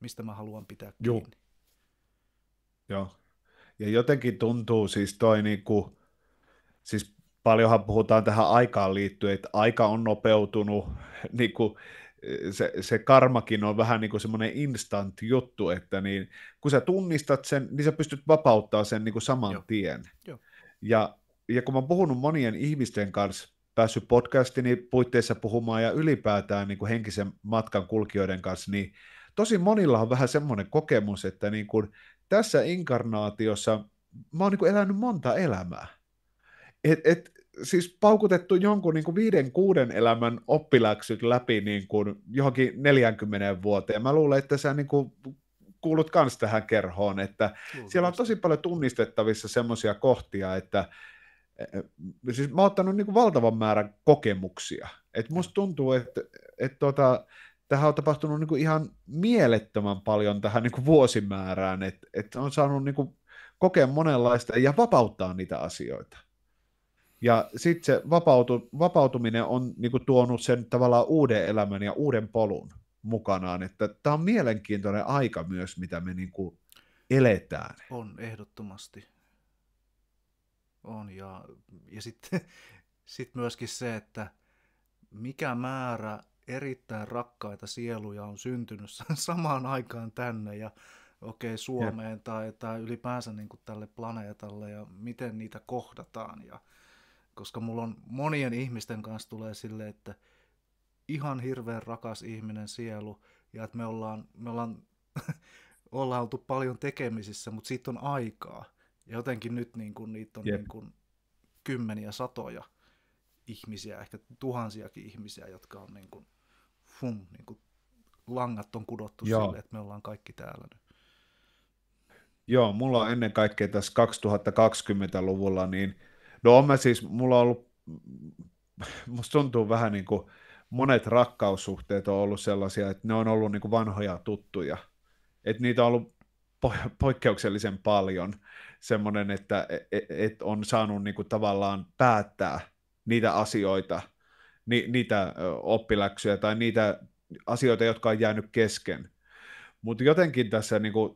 mistä mä haluan pitää kiinni. Joo. Ja jotenkin tuntuu siis toi niinku, siis paljonhan puhutaan tähän aikaan liittyen, että aika on nopeutunut, <laughs> niinku, se, se karmakin on vähän niin kuin semmoinen instant juttu, että niin, kun sä tunnistat sen, niin sä pystyt vapauttaa sen niin kuin saman Joo. tien. Joo. Ja, ja kun mä oon puhunut monien ihmisten kanssa, päässyt podcastini puitteissa puhumaan ja ylipäätään niin kuin henkisen matkan kulkijoiden kanssa, niin tosi monilla on vähän semmoinen kokemus, että niin kuin tässä inkarnaatiossa mä oon niin kuin elänyt monta elämää. Et, et, siis paukutettu jonkun niin kuin viiden, kuuden elämän oppiläksyt läpi niin kuin johonkin 40 vuoteen. Mä luulen, että sä niin kuin kuulut myös tähän kerhoon, että Kuulun. siellä on tosi paljon tunnistettavissa semmoisia kohtia, että siis mä oon ottanut niin kuin valtavan määrän kokemuksia. Et musta tuntuu, että et tota, tähän on tapahtunut niin kuin ihan mielettömän paljon tähän niin kuin vuosimäärään, että et on saanut niin kuin kokea monenlaista ja vapauttaa niitä asioita. Ja sitten se vapautu, vapautuminen on niin kuin tuonut sen tavallaan uuden elämän ja uuden polun mukanaan, että tämä on mielenkiintoinen aika myös, mitä me niin kuin eletään. On, ehdottomasti on. Ja, ja sitten <laughs> sit myöskin se, että mikä määrä erittäin rakkaita sieluja on syntynyt <laughs> samaan aikaan tänne ja okei okay, Suomeen tai, tai ylipäänsä niin kuin tälle planeetalle ja miten niitä kohdataan. Ja, koska mulla on monien ihmisten kanssa tulee sille, että ihan hirveän rakas ihminen sielu ja että me ollaan, me ollaan, <laughs> ollaan oltu paljon tekemisissä, mutta siitä on aikaa. Ja jotenkin nyt niin kuin, niitä on yep. niin kuin, kymmeniä, satoja ihmisiä, ehkä tuhansiakin ihmisiä, jotka on niin kuin, fum, niin kuin, langat on kudottu Joo. sille, että me ollaan kaikki täällä nyt. Joo, mulla on ennen kaikkea tässä 2020-luvulla, niin no on mä siis, mulla on ollut, musta tuntuu vähän niin kuin, monet rakkaussuhteet on ollut sellaisia, että ne on ollut niin kuin vanhoja tuttuja. Että niitä on ollut po- poikkeuksellisen paljon semmoinen, että et, e, et on saanut niin kuin tavallaan päättää niitä asioita, ni, niitä oppiläksyjä tai niitä asioita, jotka on jäänyt kesken. Mutta jotenkin tässä, niin kuin,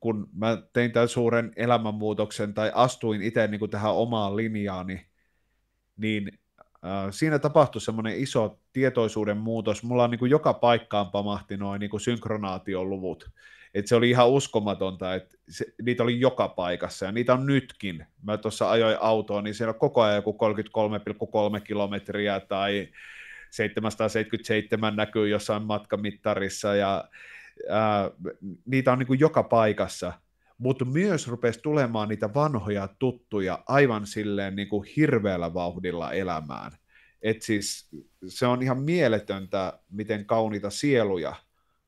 kun mä tein tämän suuren elämänmuutoksen tai astuin itse niin kuin tähän omaan linjaani, niin, niin siinä tapahtui semmoinen iso tietoisuuden muutos. Mulla on niin kuin joka paikkaan pamahti noin niin synkronaatioluvut. Et se oli ihan uskomatonta, että se, niitä oli joka paikassa ja niitä on nytkin. Mä tuossa ajoin autoa, niin siellä on koko ajan joku 33,3 kilometriä tai 777 näkyy jossain matkamittarissa ja ää, niitä on niin kuin joka paikassa. Mutta myös rupesi tulemaan niitä vanhoja tuttuja aivan silleen niin kuin hirveällä vauhdilla elämään. Et siis se on ihan mieletöntä, miten kauniita sieluja –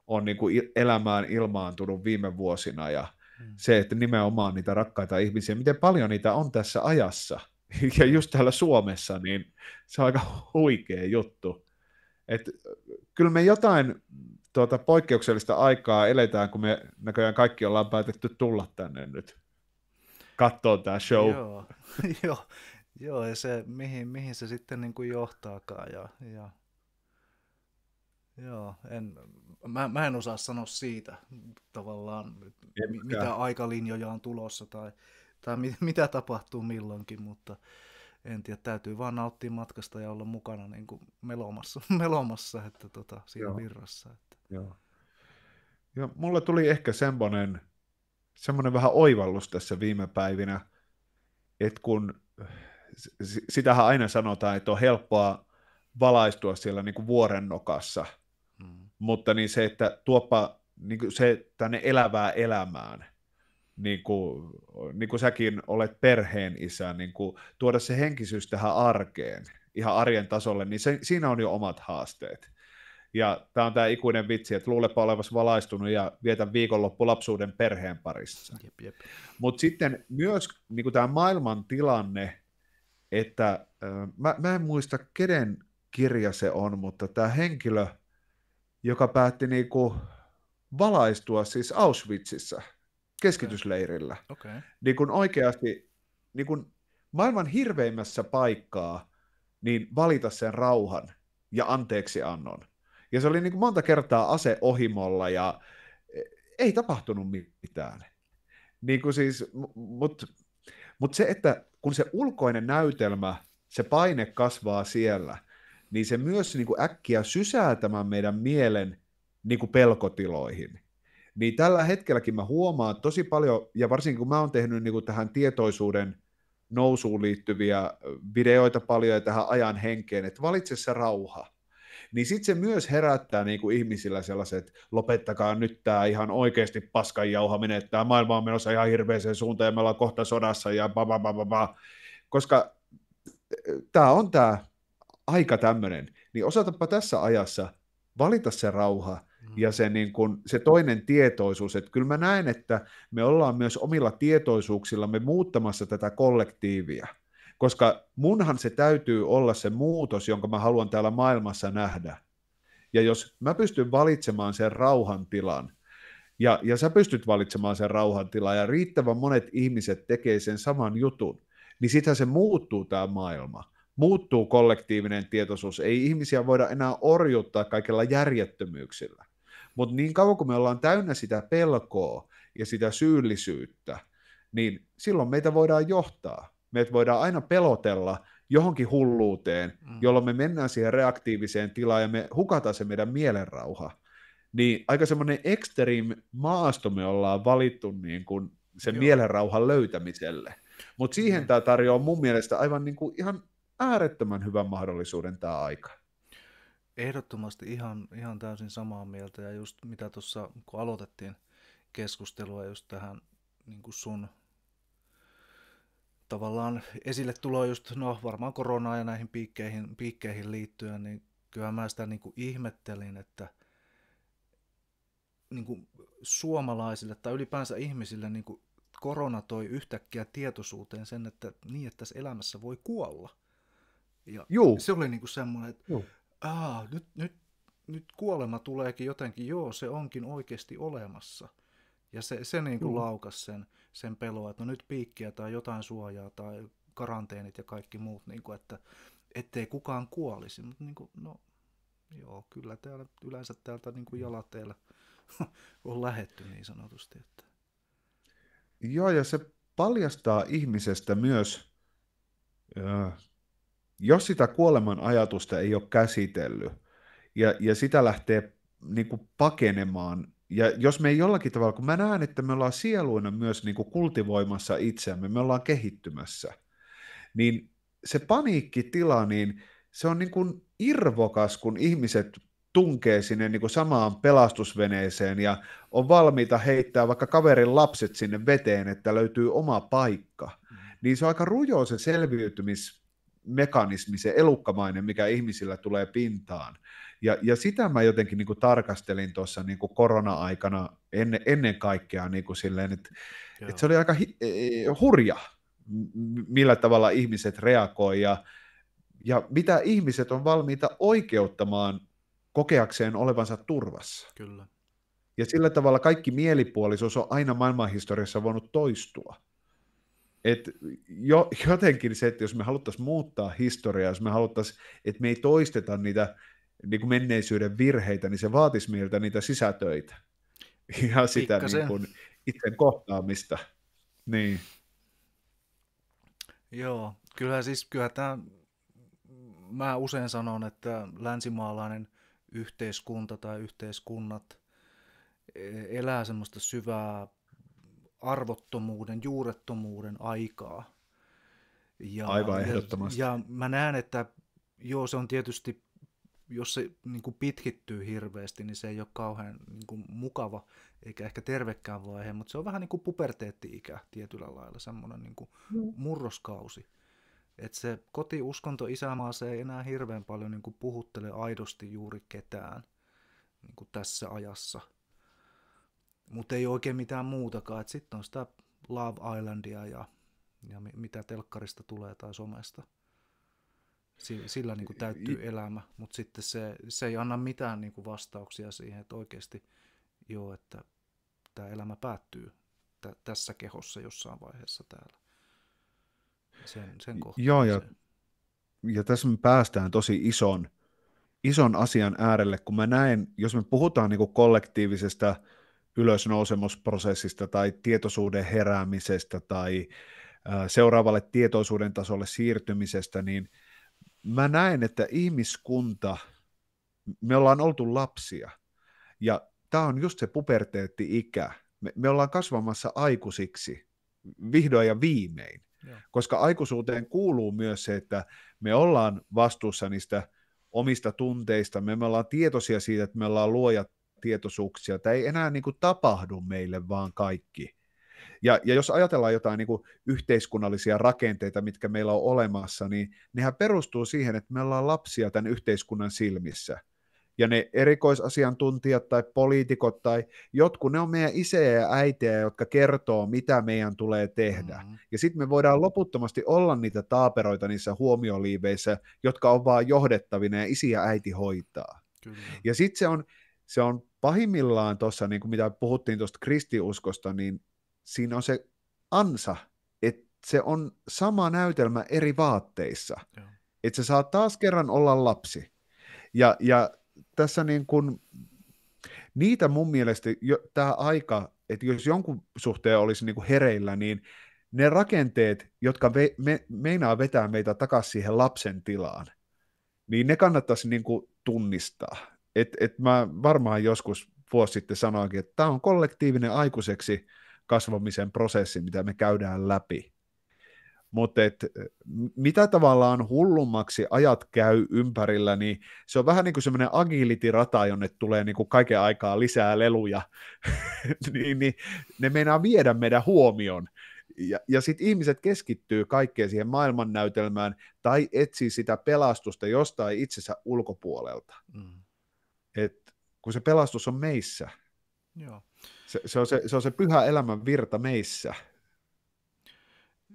on niin kuin elämään ilmaantunut viime vuosina ja mm. se, että nimenomaan niitä rakkaita ihmisiä, miten paljon niitä on tässä ajassa <laughs> ja just täällä Suomessa, niin se on aika <laughs> huikea juttu. Et, kyllä me jotain tuota, poikkeuksellista aikaa eletään, kun me näköjään kaikki ollaan päätetty tulla tänne nyt katsoa tämä show. Joo, <laughs> joo, joo ja se, mihin, mihin se sitten niin kuin johtaakaan ja, ja Joo, en, mä, mä en osaa sanoa siitä tavallaan, Enkä. mitä aikalinjoja on tulossa tai, tai mit, mitä tapahtuu milloinkin, mutta en tiedä, täytyy vaan nauttia matkasta ja olla mukana niin kuin melomassa, <laughs> melomassa että tota, siinä Joo. virrassa. Että. Joo. Ja mulle tuli ehkä semmoinen, semmoinen vähän oivallus tässä viime päivinä, että kun sitähän aina sanotaan, että on helppoa valaistua siellä niin kuin vuoren nokassa – mutta niin se, että tuoppa niin se tänne elävää elämään, niin kuin, niin kuin säkin olet perheen isä, niin kuin tuoda se henkisyys tähän arkeen, ihan arjen tasolle, niin se, siinä on jo omat haasteet. Ja tämä on tämä ikuinen vitsi, että luulepa olevasi valaistunut ja vietän viikonloppu lapsuuden perheen parissa. Mutta sitten myös niin tämä maailman tilanne, että äh, mä, mä en muista kenen kirja se on, mutta tämä henkilö – joka päätti niin kuin valaistua siis Auschwitzissa keskitysleirillä. Okay. Okay. Niin kuin oikeasti niin kuin maailman hirveimmässä paikkaa niin valita sen rauhan ja anteeksi annon. Ja se oli niin kuin monta kertaa ase ohimolla ja e, ei tapahtunut mitään. Niin kuin siis, mutta mut se, että kun se ulkoinen näytelmä, se paine kasvaa siellä – niin se myös niin kuin äkkiä sysää tämän meidän mielen niin kuin pelkotiloihin. Niin tällä hetkelläkin mä huomaan tosi paljon, ja varsinkin kun mä oon tehnyt niin kuin tähän tietoisuuden nousuun liittyviä videoita paljon ja tähän ajan henkeen, että valitse se rauha. Niin sitten se myös herättää niin kuin ihmisillä sellaiset, lopettakaa nyt tämä ihan oikeasti paskan jauhaminen, että tämä maailma on menossa ihan hirveäseen suuntaan ja me ollaan kohta sodassa ja ba, ba, ba, ba, ba. Koska tämä on tämä aika tämmöinen, niin osatapa tässä ajassa valita se rauha mm. ja se, niin kun, se toinen tietoisuus. Että kyllä mä näen, että me ollaan myös omilla tietoisuuksillamme muuttamassa tätä kollektiivia, koska munhan se täytyy olla se muutos, jonka mä haluan täällä maailmassa nähdä. Ja jos mä pystyn valitsemaan sen rauhantilan, ja, ja sä pystyt valitsemaan sen rauhantilan, ja riittävän monet ihmiset tekee sen saman jutun, niin sitä se muuttuu tämä maailma muuttuu kollektiivinen tietoisuus. Ei ihmisiä voida enää orjuttaa kaikilla järjettömyyksillä. Mutta niin kauan kuin me ollaan täynnä sitä pelkoa ja sitä syyllisyyttä, niin silloin meitä voidaan johtaa. Meitä voidaan aina pelotella johonkin hulluuteen, mm. jolloin me mennään siihen reaktiiviseen tilaan ja me hukataan se meidän mielenrauha. Niin aika semmoinen extreme maasto me ollaan valittu niin kuin sen Joo. mielenrauhan löytämiselle. Mutta siihen mm. tämä tarjoaa mun mielestä aivan niin kuin ihan äärettömän hyvän mahdollisuuden tämä aika. Ehdottomasti ihan, ihan täysin samaa mieltä ja just mitä tuossa kun aloitettiin keskustelua just tähän niin kuin sun tavallaan esille tuloa just no varmaan koronaa ja näihin piikkeihin, piikkeihin liittyen, niin kyllä mä sitä niin kuin ihmettelin, että niin kuin suomalaisille tai ylipäänsä ihmisille niin kuin korona toi yhtäkkiä tietoisuuteen sen, että niin, että tässä elämässä voi kuolla. Ja Juu. se oli kuin niinku semmoinen, että Aa, nyt, nyt, nyt kuolema tuleekin jotenkin, joo, se onkin oikeasti olemassa. Ja se, se niin kuin laukas sen, sen peloa, että no nyt piikkiä tai jotain suojaa tai karanteenit ja kaikki muut, niin kuin, että ettei kukaan kuolisi. Mutta kuin, niinku, no, joo, kyllä täällä, yleensä täältä niin kuin jalateella <laughs> on lähetty niin sanotusti. Että. Joo, ja se paljastaa ihmisestä myös äh, jos sitä kuoleman ajatusta ei ole käsitellyt ja, ja sitä lähtee niin kuin pakenemaan, ja jos me ei jollakin tavalla, kun mä näen, että me ollaan sieluina myös niin kuin kultivoimassa itseämme, me ollaan kehittymässä, niin se paniikkitila, niin se on niin kuin irvokas, kun ihmiset tunkee sinne niin kuin samaan pelastusveneeseen ja on valmiita heittää vaikka kaverin lapset sinne veteen, että löytyy oma paikka. Mm. Niin se on aika rujo se selviytymis mekanismi, se elukkamainen, mikä ihmisillä tulee pintaan. Ja, ja sitä mä jotenkin niin kuin tarkastelin tuossa niin kuin korona-aikana enne, ennen kaikkea niin kuin silleen, että, että se oli aika hi, e, hurja, millä tavalla ihmiset reagoi ja, ja mitä ihmiset on valmiita oikeuttamaan kokeakseen olevansa turvassa. Kyllä. Ja sillä tavalla kaikki mielipuolisuus on aina maailmanhistoriassa voinut toistua et jo, jotenkin se, että jos me haluttaisiin muuttaa historiaa, jos me haluttaisiin, että me ei toisteta niitä niin kuin menneisyyden virheitä, niin se vaatisi meiltä niitä sisätöitä ja sitä niin kuin, itse kohtaamista. Niin. Joo, kyllä siis kyllä tämä, mä usein sanon, että länsimaalainen yhteiskunta tai yhteiskunnat e-, elää semmoista syvää arvottomuuden, juurettomuuden aikaa. Ja, Aivan ehdottomasti. Ja, ja mä näen, että joo, se on tietysti, jos se niin kuin pitkittyy hirveästi, niin se ei ole kauhean niin kuin mukava eikä ehkä tervekään vaihe, mutta se on vähän niin kuin puberteetti-ikä tietyllä lailla, semmoinen niin kuin mm. murroskausi. Että se kotiuskonto isämaa, se ei enää hirveän paljon niin kuin puhuttele aidosti juuri ketään niin kuin tässä ajassa – mutta ei oikein mitään muutakaan. Sitten on sitä Love Islandia ja, ja mitä telkkarista tulee tai somesta. Sillä, sillä niin kuin täyttyy elämä, mutta sitten se, se ei anna mitään niin kuin vastauksia siihen, että oikeasti joo, että tämä elämä päättyy t- tässä kehossa jossain vaiheessa täällä. Sen, sen Joo, ja, ja tässä me päästään tosi ison, ison asian äärelle, kun mä näen, jos me puhutaan niin kuin kollektiivisesta – ylösnousemusprosessista tai tietoisuuden heräämisestä tai seuraavalle tietoisuuden tasolle siirtymisestä, niin mä näen, että ihmiskunta, me ollaan oltu lapsia ja tämä on just se puberteetti-ikä. Me, me ollaan kasvamassa aikuisiksi vihdoin ja viimein, Joo. koska aikuisuuteen kuuluu myös se, että me ollaan vastuussa niistä omista tunteista, me, me ollaan tietoisia siitä, että me ollaan luojat tietoisuuksia. Tämä ei enää niin kuin tapahdu meille vaan kaikki. Ja, ja jos ajatellaan jotain niin kuin yhteiskunnallisia rakenteita, mitkä meillä on olemassa, niin nehän perustuu siihen, että me ollaan lapsia tämän yhteiskunnan silmissä. Ja ne erikoisasiantuntijat tai poliitikot tai jotkut, ne on meidän isejä ja äitejä, jotka kertoo, mitä meidän tulee tehdä. Mm-hmm. Ja sitten me voidaan loputtomasti olla niitä taaperoita niissä huomioliiveissä, jotka on vaan johdettavina ja isi ja äiti hoitaa. Kyllä. Ja sitten se on, se on pahimmillaan tuossa, niin kuin mitä puhuttiin tuosta kristiuskosta, niin siinä on se ansa, että se on sama näytelmä eri vaatteissa. Että se saa taas kerran olla lapsi. Ja, ja tässä niin kuin, niitä mun mielestä jo, tämä aika, että jos jonkun suhteen olisi niin kuin hereillä, niin ne rakenteet, jotka ve, me, meinaa vetää meitä takaisin siihen lapsen tilaan, niin ne kannattaisi niin tunnistaa että et mä varmaan joskus vuosi sitten sanoinkin, että tämä on kollektiivinen aikuiseksi kasvamisen prosessi, mitä me käydään läpi. Mutta mitä tavallaan hullummaksi ajat käy ympärillä, niin se on vähän niin kuin semmoinen agility-rata, jonne tulee niin kuin kaiken aikaa lisää leluja, <laughs> niin, niin ne meinaa viedä meidän huomion. Ja, ja sitten ihmiset keskittyy kaikkeen siihen maailmannäytelmään tai etsii sitä pelastusta jostain itsensä ulkopuolelta. Mm että kun se pelastus on meissä, Joo. Se, se, on se, se on se pyhä elämän virta meissä.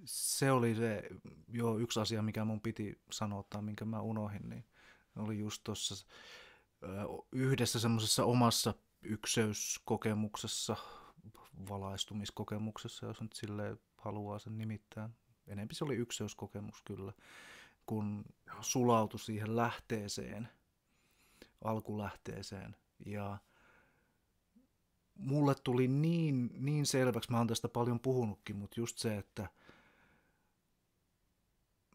Se oli se, jo yksi asia, mikä mun piti sanoa, tai minkä mä unohin, niin oli just tuossa yhdessä semmoisessa omassa ykseyskokemuksessa, valaistumiskokemuksessa, jos nyt sille haluaa sen nimittää. Enempi se oli ykseyskokemus kyllä, kun sulautui siihen lähteeseen – alkulähteeseen. Ja mulle tuli niin, niin selväksi, mä oon tästä paljon puhunutkin, mutta just se, että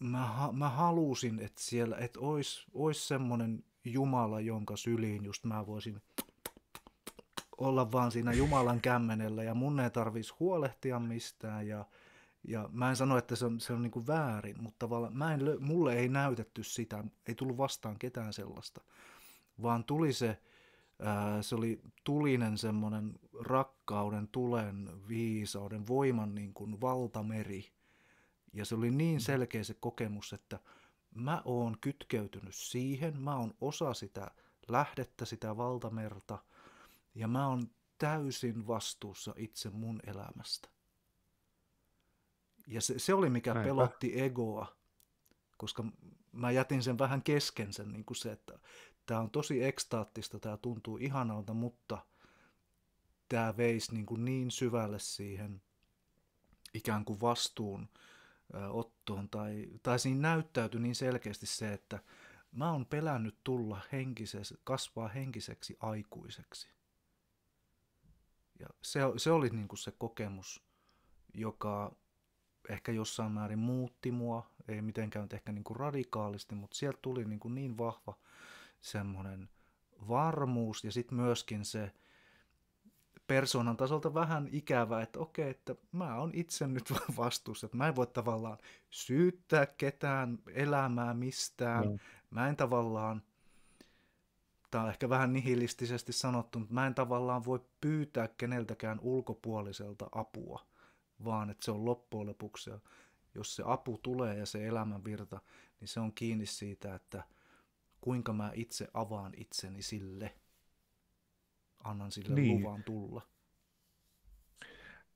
mä, mä halusin, että siellä, että ois, ois semmonen Jumala, jonka syliin just mä voisin olla vaan siinä Jumalan kämmenellä ja mun ei tarvitsisi huolehtia mistään ja, ja mä en sano, että se on, se on niin väärin, mutta mä en, mulle ei näytetty sitä, ei tullut vastaan ketään sellaista vaan tuli se, ää, se oli tulinen semmoinen rakkauden, tulen, viisauden, voiman niin kuin valtameri. Ja se oli niin mm. selkeä se kokemus, että mä oon kytkeytynyt siihen, mä oon osa sitä lähdettä, sitä valtamerta, ja mä oon täysin vastuussa itse mun elämästä. Ja se, se oli mikä Näinpä. pelotti egoa, koska mä jätin sen vähän kesken sen, niin kuin se, että tämä on tosi ekstaattista, tämä tuntuu ihanalta, mutta tämä veisi niin, kuin niin syvälle siihen ikään kuin vastuun ottoon, tai, tai siinä näyttäytyi niin selkeästi se, että mä oon pelännyt tulla henkises, kasvaa henkiseksi aikuiseksi. Ja se, se oli niin kuin se kokemus, joka ehkä jossain määrin muutti mua, ei mitenkään ehkä niin kuin radikaalisti, mutta sieltä tuli niin, kuin niin vahva semmoinen varmuus ja sitten myöskin se persoonan tasolta vähän ikävä, että okei, että mä oon itse nyt <laughs> vastuussa, että mä en voi tavallaan syyttää ketään elämää mistään, mm. mä en tavallaan, tämä on ehkä vähän nihilistisesti sanottu, mutta mä en tavallaan voi pyytää keneltäkään ulkopuoliselta apua, vaan että se on loppujen lopuksi, jos se apu tulee ja se elämänvirta, niin se on kiinni siitä, että kuinka mä itse avaan itseni sille, annan sille niin. luvan tulla.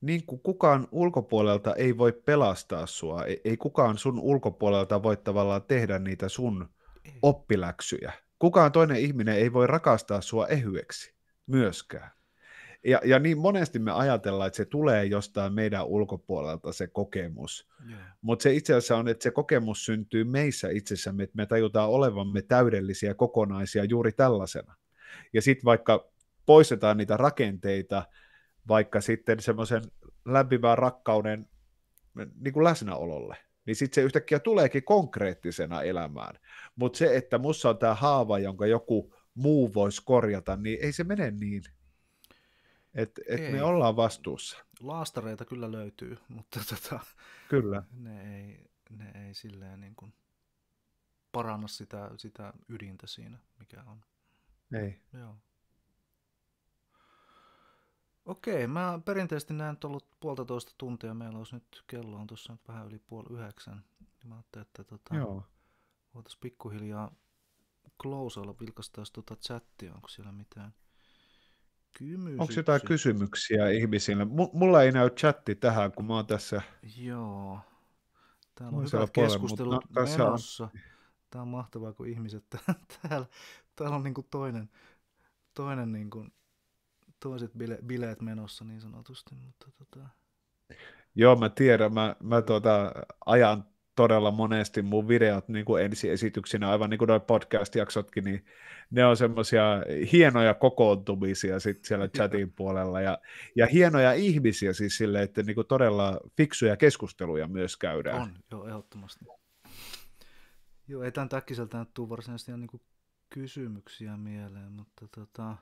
Niin kuin kukaan ulkopuolelta ei voi pelastaa sua, ei, ei kukaan sun ulkopuolelta voi tavallaan tehdä niitä sun ei. oppiläksyjä. Kukaan toinen ihminen ei voi rakastaa sua ehyeksi myöskään ja, ja niin monesti me ajatellaan, että se tulee jostain meidän ulkopuolelta se kokemus, yeah. mutta se itse asiassa on, että se kokemus syntyy meissä itsessämme, että me tajutaan olevamme täydellisiä kokonaisia juuri tällaisena. Ja sitten vaikka poistetaan niitä rakenteita, vaikka sitten semmoisen lämpimään rakkauden niin kuin läsnäololle, niin sitten se yhtäkkiä tuleekin konkreettisena elämään. Mutta se, että mussa on tämä haava, jonka joku muu voisi korjata, niin ei se mene niin. Et, et ei. me ollaan vastuussa. Laastareita kyllä löytyy, <laughs> mutta tota, kyllä. Ne, ei, ne ei silleen niin kuin paranna sitä, sitä ydintä siinä, mikä on. Ei. Joo. Okei, mä perinteisesti näen ollut puolitoista tuntia. Meillä olisi nyt kello on tuossa vähän yli puoli yhdeksän. Mä ajattelin, että tota, Joo. voitaisiin pikkuhiljaa closeilla vilkastaa tota chattia, onko siellä mitään – Kymys Onko jotain kysymyksiä ihmisille? Mulla ei näy chatti tähän, kun mä oon tässä. Joo. Täällä on hyvät keskustelut mutta... No, tässä menossa. On... Tämä on mahtavaa, kun ihmiset <laughs> täällä, täällä on niin kuin toinen, toinen niin kuin, toiset bile, bileet menossa niin sanotusti. Mutta tota... Joo, mä tiedän. Mä, mä tuota, ajan todella monesti mun videot niin kuin ensiesityksinä, aivan niin kuin noi podcast-jaksotkin, niin ne on semmoisia hienoja kokoontumisia sit siellä chatin puolella ja, ja hienoja ihmisiä siis sille, että niin kuin todella fiksuja keskusteluja myös käydään. On, joo, ehdottomasti. Joo, ei tämän takiseltään tule varsinaisesti niin kuin kysymyksiä mieleen, mutta tota,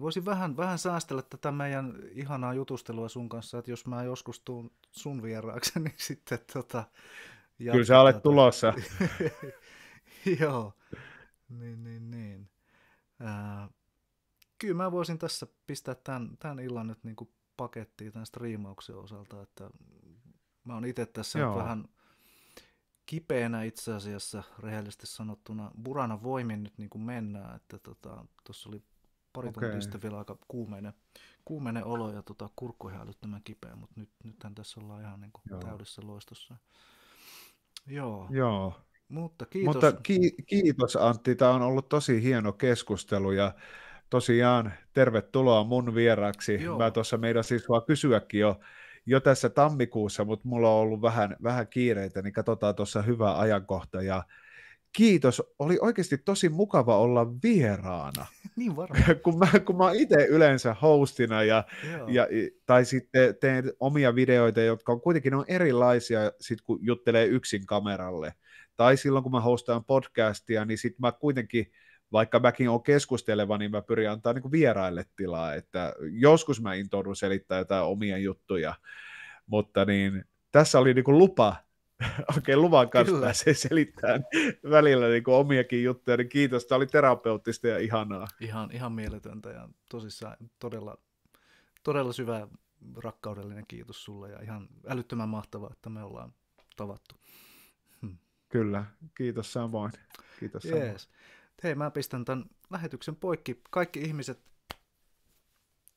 voisin vähän, vähän säästellä tätä meidän ihanaa jutustelua sun kanssa, että jos mä joskus tuun sun vieraaksi, <laughs> niin sitten tota... Kyllä sä olet tätä. tulossa. <laughs> Joo, niin, niin, niin. Äh, kyllä mä voisin tässä pistää tämän, tämän illan nyt niin pakettiin tämän striimauksen osalta, että mä oon itse tässä Joo. vähän kipeänä itse asiassa rehellisesti sanottuna burana voimin nyt niin kuin mennään, että tuossa tota, oli pari okay. tuntia sitten vielä aika kuumeinen, kuumeinen olo ja tota, kurkku ihan älyttömän kipeä, mutta nyt, nythän tässä ollaan ihan niin kuin Joo. täydessä loistossa. Joo. Joo. Mutta kiitos. Mutta ki- kiitos Antti, tämä on ollut tosi hieno keskustelu ja tosiaan tervetuloa mun vieraksi. Joo. Mä tuossa meidän siis vaan kysyäkin jo, jo tässä tammikuussa, mutta mulla on ollut vähän, vähän kiireitä, niin katsotaan tuossa hyvä ajankohta ja kiitos, oli oikeasti tosi mukava olla vieraana. <laughs> niin varmaan. <laughs> kun mä, kun mä itse yleensä hostina ja, ja, tai sitten teen omia videoita, jotka on kuitenkin on erilaisia, sit kun juttelee yksin kameralle. Tai silloin, kun mä hostaan podcastia, niin sitten mä kuitenkin vaikka mäkin olen keskusteleva, niin mä pyrin antaa niin vieraille tilaa, että joskus mä intoudun selittää jotain omia juttuja, mutta niin, tässä oli niin lupa <laughs> oikein luvan kanssa Kyllä. pääsee selittämään välillä niin kuin omiakin juttuja, niin kiitos, tämä oli terapeuttista ja ihanaa. Ihan, ihan mieletöntä ja tosissaan todella, todella syvä rakkaudellinen kiitos sulle ja ihan älyttömän mahtavaa, että me ollaan tavattu. Hmm. Kyllä, kiitos samoin. Kiitos yes. samoin. Hei, mä pistän tämän lähetyksen poikki. Kaikki ihmiset,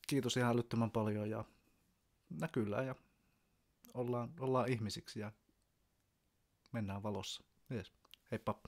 kiitos ihan älyttömän paljon ja näkyllä ja ollaan, ollaan ihmisiksi ja mennään valossa. Yes. heippa.